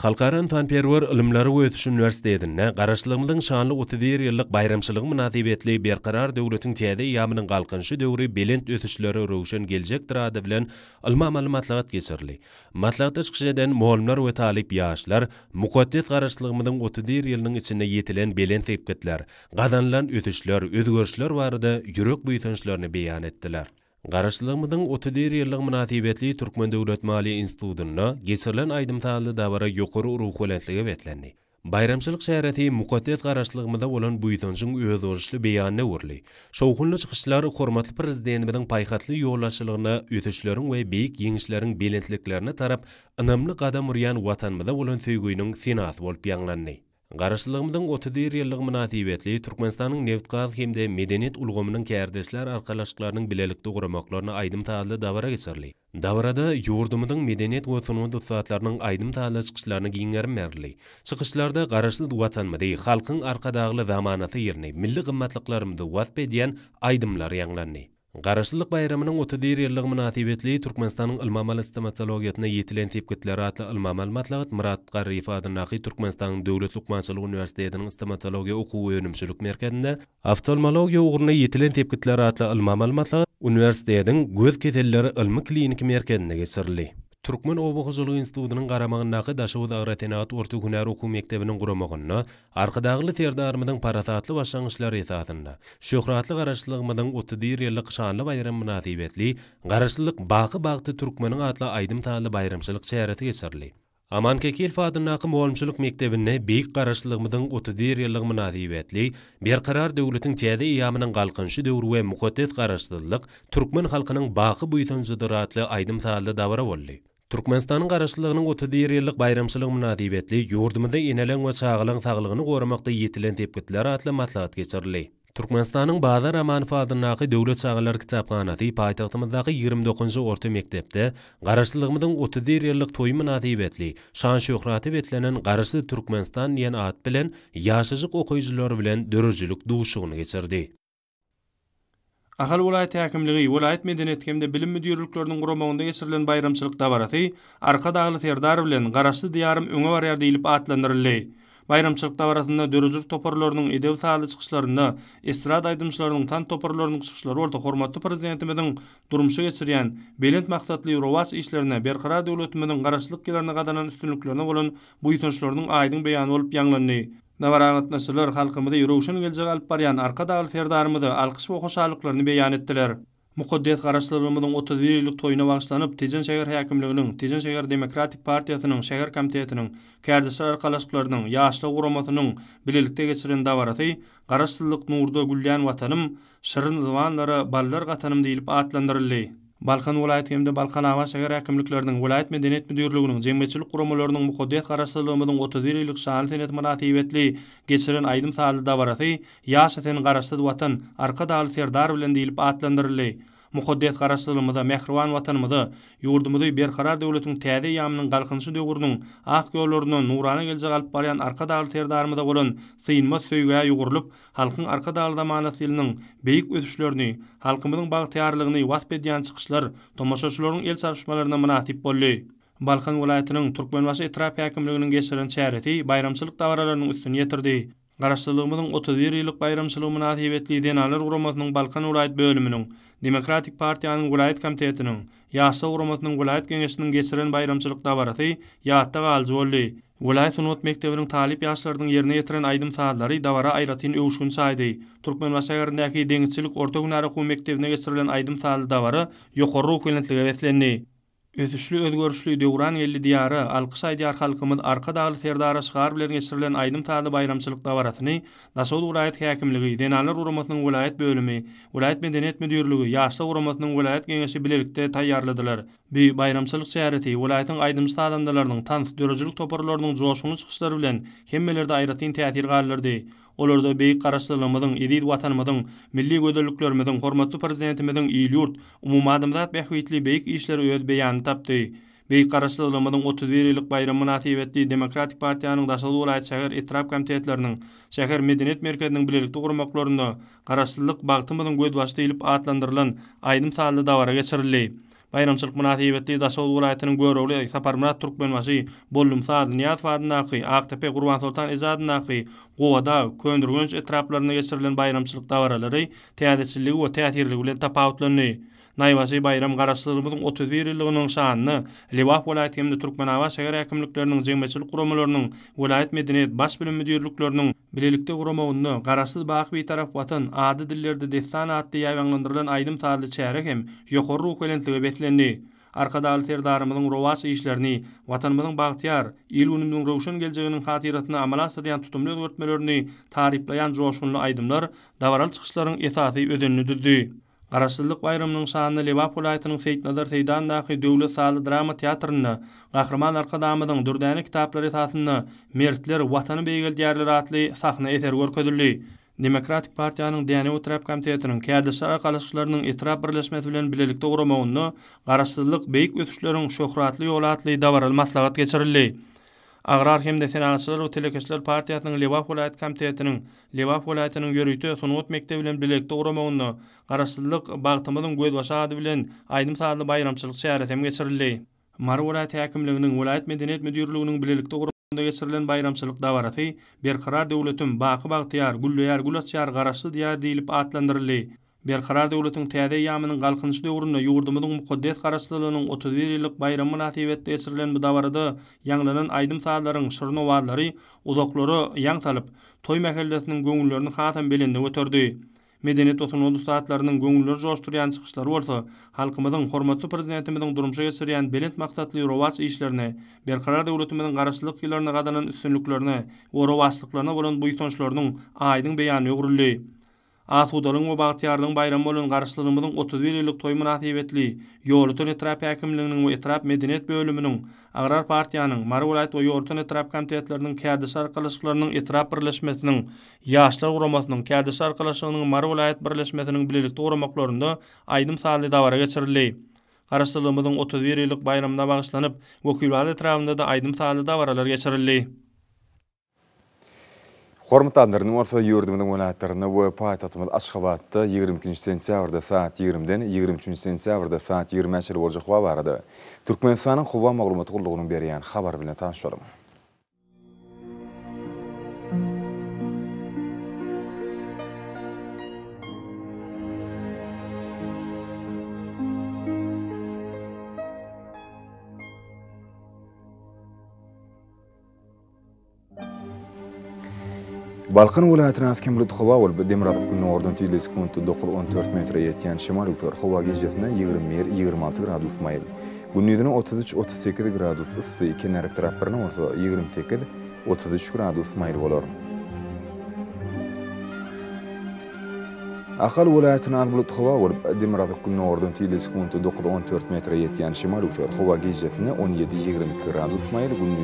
Xalqaran Tanperwar Ilimlar Öwütüş Üniversitetinde garaşlygymyň şanly 31 ýyllyk bayramçylygy münasibetli berkarar döwletiň täze ýamynyň galkynşy döwri belent ötüşleri rowşan geljek durady bilen ilma maglumatlygat geçirli. Matlagda çykşydan muallimler we talip ýaşlar mukaddes garaşlygymyň 31 ýylynyň içinde ýetilen belent tepkitler, gadanlan ötüşler, özgörüşler barada ýürek buýtanşlaryny beýan etdiler. Garaşlamydyň otdyr ýerliň münasibetli türkmen döwlet maliýe institutuna geçirilen aýdym taýdanly dawara ýokary uruk welätligi betlendi. Bayramçylyk şäherati mukaddes garaşlygymda bolan bu ýetinçin öz özüşli beýanyny urly. Şowhunly çykyşlary hormatly prezidentimiziň paýhatly ýolaşylygyna ýetişleriň we beýik ýeňişleriň belentliklerini tarap, ynamly gadam urýan watanmyda bolan söýgüýiniň sinat bolup ýanglandy. Garaşlygymdan 31 ýyllyk munasibetli Türkmenistanyň neft gaz hemde medeniýet ulgamynyň kärdeşler arkadaşlarynyň bilelikde guramaklaryny aýdym taýdaly dawara geçirli. Dawarada ýurdumyň medeniýet gozunyň dostlarynyň aýdym taýdaly çykyşlaryny giňerim berli. Çykyşlarda garaşly duwatanmady, halkyň arkadaşly zamanaty yerini, milli gymmatlyklarymy duwat bedýän aýdymlar Garaşsylyk bayramynyň 30 ýyllyk münasypetligi Türkmenistanyň ilmamal amal stomatologiýetnä ýetilen täýp gitleri atly ilm-amal matlagynyň Murad Gaffarýew adynda "Arassa Türkmenistan" döwletlik magsal stomatologiýa okuw merkezinde oftalmologiýa ugrunda ýetilen täýp atly ilm-amal matlagy uniwersitetiniň göz keselleri ilmi kliniki merkezine Türkmen Obuk Hızılı İnstitutu'nun qaramağın naqı Daşıvud Agratenaat Ortu Hünar Oku Mektebinin qurumağını, arqıdağlı terdi armadın parasatlı başan işler etatında, şöhratlı qarışlılığımıdın otudu yerlilik şanlı bayram münatibetli, qarışlılık bağı bağıtı Türkmenin atlı aydım talı bayramçılık çayarati geçirli. Aman Kekil Fadın Naqı Muğalmçılık Mektebinne Beyik Qarışlılığımıdın 30 yerlilik münatibetli, Berkarar Devletin Tiyade İyamının Qalqınşı Dövrü ve Muqottet Qarışlılık, Türkmen Halkının Bağı Buyutun Zıdıratlı Aydım Thalı Davara Volli. Türkmenistanyň garaşsyzlygynyň 30 ýyllyk bairimli wagtynda adybetli ýurdumda enelän we sagalyň saglygyny goramakda ýetilen diýip gitdiler hatly matlaat geçirdi. Türkmenistanyň Baýlar amanfada nagdy döwlet sagalar Paýtagtymyzdaky 29-njy orta mektepte, garaşsyzlygynyň 30 ýyllyk toýy mynadybetli şan şöhretli bütinlenen garısı Türkmenistan ýany ad bilen ýaşyşyk okyjylar bilen dürsülük duýşugyny geçirdi. Ahal vilayet hakimligi vilayet medeniyet hemde bilim müdürlüklerinin guramagynda geçirilen bayramçylyk dabaraty arka daglı terdar bilen garaşly diýarym öňe barýar diýilip atlandyrylýy. Bayramçylyk dabaratynda dörüzür toparlarynyň edew saýly çykyşlaryna, estrada aýdymçylarynyň tan toparlarynyň çykyşlary bolsa hormatly prezidentimiziň durmuşy geçirýän belent maksatly rowaç işlerine berkara döwletimiziň garaşlyk gelerine gadanan üstünliklerine bolan bu ýetnişlerini aýdyň beýan bolup ýanglandy. Nawaragatna sülör halkymyzy ýuruşyny geljek alyp baryan arka dagly ferdarymyzy alkyş we hoşallyklaryny beýan etdiler. Mukaddes garaşlarymyzyň 31 ýyllyk toýuna bagyşlanyp Tejen şäher häkimliginiň, Tejen şäher demokratik partiýasynyň şäher komitetiniň, Kärdisar galaşlyklarynyň ýaşly guramatynyň bililikde geçirilen dawaraty garaşlylyk nurda gullan watanym, şyryn zamanlara ballar gatanym diýilip atlandyryldy. Balkan vilayaty hemde Balkan awa şäher häkimliklerinin vilayat medeniýet müdirliginiň jemgyýetçilik guramalarynyň mukaddes garaşdyrylmagynyň 31 ýyllyk şahal senet manatiýetli geçiren aýdym salda barasy ýaşatyn garaşdyr watan arka daly serdar bilen diýilip atlandyryldy. mukaddes garaşdylymyza mehriwan watanymyza ýurdumyzy karar devletin täze ýamynyň galkynyşy döwrüniň ak ýollaryny nurany geljek galyp barýan arka daly terdarymyza bolan syýnma söýgä ýugurulyp halkyň arka daly zamanasy ýylynyň beýik ötüşlerini, halkymyzyň bag taýýarlygyny wasbedýän çykyşlar, tomoşaçylaryň el sarpyşmalaryna munasip boldy. Balkan vilayatynyň Türkmenbaşy etrap häkimliginiň geçiren çäreti bayramçylyk tawaralarynyň üstüne ýetirdi. Garaşdylygymyzyň 31 ýyllyk bayramçylygy munasibetli denalar guramasynyň Balkan vilayat bölüminiň Demokratik Partiýanyň Gulaýat Komitetiniň ýaşa urumatynyň Gulaýat Gengesiniň geçiren bayramçylyk dawraty ýa-da galdy boldy. Gulaýat Unut Mektebiniň talip ýaşlarynyň ýerine ýetiren aýdym saýlary dawra aýratyn öwüşgün saýdy. Türkmen maşagarynyň ýa-da deňizçilik orta hunary okuw mektebine geçirilen aýdym saýlary dawra ýokary Ötüşlü ölgörüşlü Döğran 50 diyarı Alkısay diyar halkımız arka dağlı ferdara sığar bilen geçirilen aydın tağlı bayramçılık davaratını Nasol Urayet Hakimliği, Denalar Uramatının Ulayet Bölümü, Ulayet Medeniyet Müdürlüğü, Yaşlı Uramatının Ulayet Genesi Bilelikte tayyarladılar. Bir bayramçılık seyareti, Ulayet'in aydın stadandalarının tanıt, dörücülük toparlarının zoğuşunu çıkışları bilen kemmelerde ayratin teatir galilerdi. Olurdu, beýkaratlyk ylmynyň edid watanymdyň milli gowylyklarymdyň hormatly prezidentimdyň iyil ýurt umumadymat behuitli beyik işleri ýol beýany tapdy. Beýkaratlyk ylmynyň 35 ýylyk bayramy münasibeti bilen Demokratik partýýanyň başlygy şäher etarap komitetleriniň şäher medeniýet merkeziniň bilelik toý gurmaçlygynyň garaşsyzlyk baýtymynyň güýd başdaýylyp atlandyrylan aýdym sahypa dawara geçirilýär. Bayramçylyk munasibetinde Daşgöl vilayatynyň Göwrewli Saparm rahat Türkmenmasy Bollum Saad Niyat Fadyna aky Aktepe Gurban Sultan Izadyna aky Gowada köndürgünç etraplaryna geçirilen bayramçylyk tawaralary täzeçiligi we täsirligi bilen tapawutlandy. Naýbaşy bayram garaşlarymyň 31 ýyllygynyň şanyny Lewap welaýaty hem-de Türkmenawa şäher häkimliklerini jemgyýetçilik guramalarynyň welaýat medeniýet baş bilim müdirliklerini bilelikde guramagyny garaşsyz baýyk bir taraf watan ady dillerde destan atly ýaýwanlandyrylan aýdym taýdy çäherek hem ýokary ruhlanyň beslenýär. Arkadaşlar serdarımızın rovaç işlerini, vatanımızın bağtiyar, il ununun rovşun geleceğinin hatiratını amala sadayan tutumlu örtmelerini tariplayan coşkunlu aydımlar davaral çıkışların esasi ödenini Garaşsızlyk bayramynyň şanyny Liverpool aýtynyň Feitnader Teýdan näki döwlet saly drama teatryny, gahrman arkadamynyň durdany kitaplary tasyny mertler watany beýgel diýerler atly sahna eser görkezildi. Demokratik partiýanyň Diýany Utrap komitetiniň kärdişler arkadaşlarynyň etrap birleşmesi bilen bilelikde gurumagyny, garaşsızlyk beýik ötüşleriň şöhratly ýol atly dawaral maslahat geçirildi. Agrar hemde senatçylar we telekeçler partiýasynyň Lewap welaýat komitetiniň Lewap welaýatynyň ýörüýtü sunuwat mekdebi bilen bilekde uramagyny garaşsyzlyk bagtymynyň göz başady bilen aýdym saýly bayramçylyk şäheri hem geçirildi. Marwara täkimliginiň welaýat medeniýet müdürliginiň bilelikde uramagynda geçirilen bayramçylyk dawaraty berkarar döwletim baqy bagtyar gullaýar gulaçyar garaşsy diýär diýilip atlandyryldy. Bir Haraýar Döwletiniň Tädeýäminiň halkynyň şatlykly güni ýöwrdiminiň müqaddes garaşsylygynyň 31 ýyllyk bayramyny netibet geçirilen bäzirlede ýanglanan aýdym sahalarynyň şırnawalary, yan ýang salyp, toý mehäldesiniň göwünlerini haýran beleminde öterdi. Medeniýet utunyň udsatlarynyň göwünler joşutýan çykyşlary ortasynda halkymyzyň hormatly Prezidentimiziň durmuşy ýörelen belint maqtatly rowaç işlerini, Bir Haraýar Döwletimiziň garaşsylyk ýyllaryna gadanan üstünliklerini, oraýastlyklaryny bilen bu ýetişmeleriniň aýdyň beýany ýürildi. Asudalyň we Bagtyarlyň bayramy bolan garşylarymyzyň 30 ýyllyk toy münasibetli ýoluton etrap ýakymlygynyň we etrap medeniýet bölüminiň Agrar partiýanyň Marwulat we ýoluton etrap komitetleriniň kärdisar kalaşyklarynyň etrap birleşmesiniň ýaşlar guramasynyň kärdisar kalaşyklarynyň Marwulat birleşmesiniň bilelikde guramaklaryndan aýdym sahaly dawara geçirildi. Garşylarymyzyň 30 ýyllyk bayramyna bagyşlanyp, wekilwat etrapynda da aýdym sahaly dawaralar geçirildi. Қормытандырының орса үйірдімінің өнәттіріні өп айтатымыз ашқалатты 22 сентябрда саат 20-ден 23 сентябрда саат 20 әшір құва барады. Түркменстанның құба мағлұматы құлдығының берген қабар біліне таңшылымын. Balkan vilayatyna askin bulut hawa bol demirat gün ordan tiýle sekund 9.14 metre ýetýän şemal ýuwar hawa gejjetine 21-26 gradus mail. Gün 33-38 gradus ýsy iki näräk taraplaryna bolsa 28-33 gradus mail bolar. Ahal vilayatyna askin bulut hawa bol demirat gün ordan tiýle sekund 9.14 metre ýetýän şimal ýuwar hawa gejjetine 17-22 gradus mail gün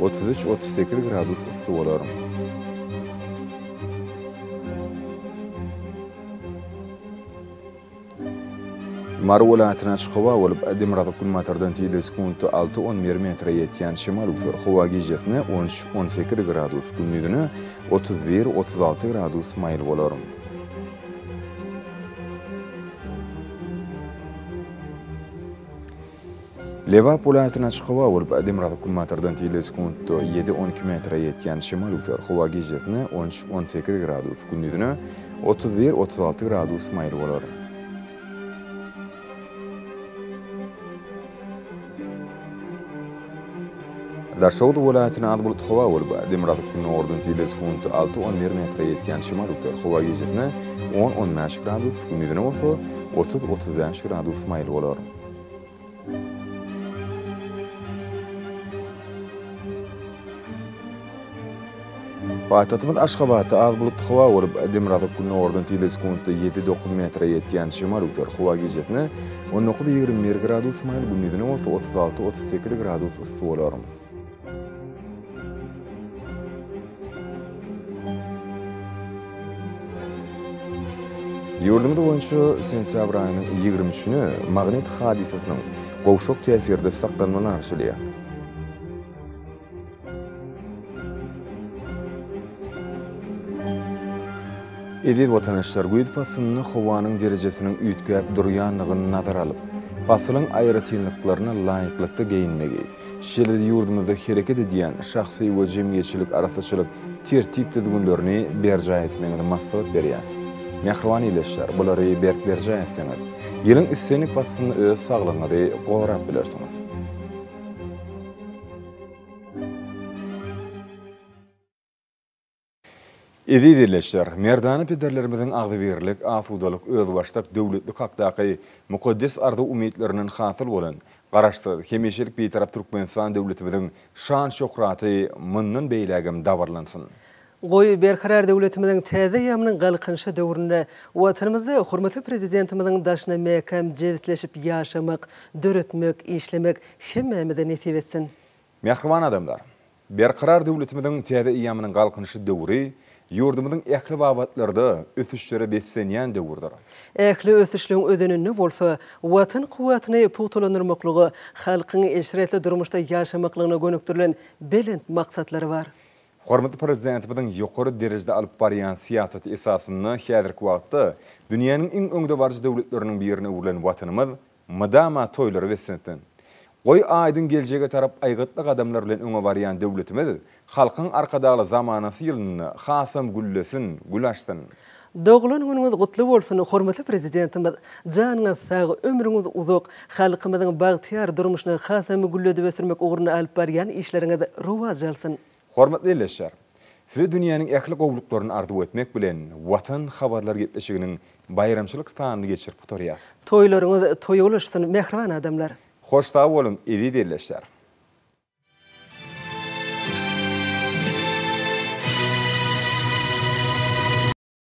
33-38 gradus ýsy bolar. Mar viloyatidan chiqova bo'lib Demir akkumulyatordan tiydi sekund 6-10 mm yetgan shimol havo gijefni 13-18 gradus kunligini 31-36 gradus mayl bo'larim. Leva viloyatidan chiqova bo'lib Demir akkumulyatordan tiydi sekund 7-12 metr yetgan shimol havo gijefni 13-18 gradus kunligini 31-36 gradus mayl bo'larim. Darşawda wilayatyna ad bulut howa bolup, demirazyk günü ordun tiles kunt 6-10 mm ýetýän şimal öter howa gejetine 10-15 gradus, günüdene bolsa 30-35 gradus mail bolar. Paýtatymyz Aşgabatda az bulut howa bolup, demirazyk günü ordun tiles kunt 7-9 metre ýetýän şimal öter howa gejetine 19-21 gradus mail günüdene bolsa 36-38 gradus ysy bolarmy. Yurdumda boyunca sentyabr ayının 23-ünü magnet hadisesinin qovşoq təsirində saqlanmasını arzulayır. Edir vatanaşlar güýd pasynyň howanyň derejesiniň üýtgäp durýanlygyny nazar alyp, pasylyň aýry laýyklykda geyinmegi, şeýle ýurdumda hereket edýän şahsy we jemgyýetçilik arasyçylyk tertipde düzgünlerini berjaýat meňe maslahat berýär. Mehrwan ileşler, bulary berk berjäňiz. Ýerin isseni basyny öz saglamady, gowrap bilersiňiz. Edidileşler, merdany pederlerimiziň agdy berlik, afudalyk öz başlap döwletlik hakdaky mukaddes arda umytlaryny hatyr bolan, garaşdy, hemeşelik beýtarap turkmen sanaw döwletiniň şan şöhraty mundan beýlegim dawrlansyn. Goy Berkharar Dewletimizin tazi yamının qalqınşı dövrünü vatanımızda hürmeti prezidentimizin daşına mekam cevizleşip yaşamak, dörütmek, işlemek himmemizde nesif etsin. Mekhivan adamlar, Berkharar Dewletimizin tazi yamının qalqınşı dövrü Yurdumuzun ehli vavatlarda ötüşlere besleniyen de vurdur. Ehli olsa, vatın kuvatını putulunur mokluğu, halkın işretli durmuşta yaşamaklığına gönüktürülen var. Hormatly prezident, bu ýokary derejede alyp barýan siýasaty esasyny häzirki wagtda dünýäniň iň öňde barýan döwletleriniň birine urulan watanymyz madama toýlary wesentin. Goý aýdyň geljegi tarap aýgatly adamlar bilen öňe barýan döwletimiz halkyň arkadaly zamanasy ýylyny hasam güllesin, gulaşsyn. Doglun hunumuz gutlu bolsun, hormatly prezidentimiz, janyňyz sag, ömrüňiz uzak, halkymyzyň bagtiýar durmuşyny hasam güllede wesirmek ugruny alyp barýan işleriňizde rowa jalsyn. Hormatly dinleşýär. Size dünýäniň ähli gowluklaryny ardyp etmek bilen watan habarlar gepleşiginiň bayramçylyk taýdanyny geçirip durýas. Toýlaryňyz toýulyşdyny mehriban adamlar. Hoş taý bolun, edi dinleşýär.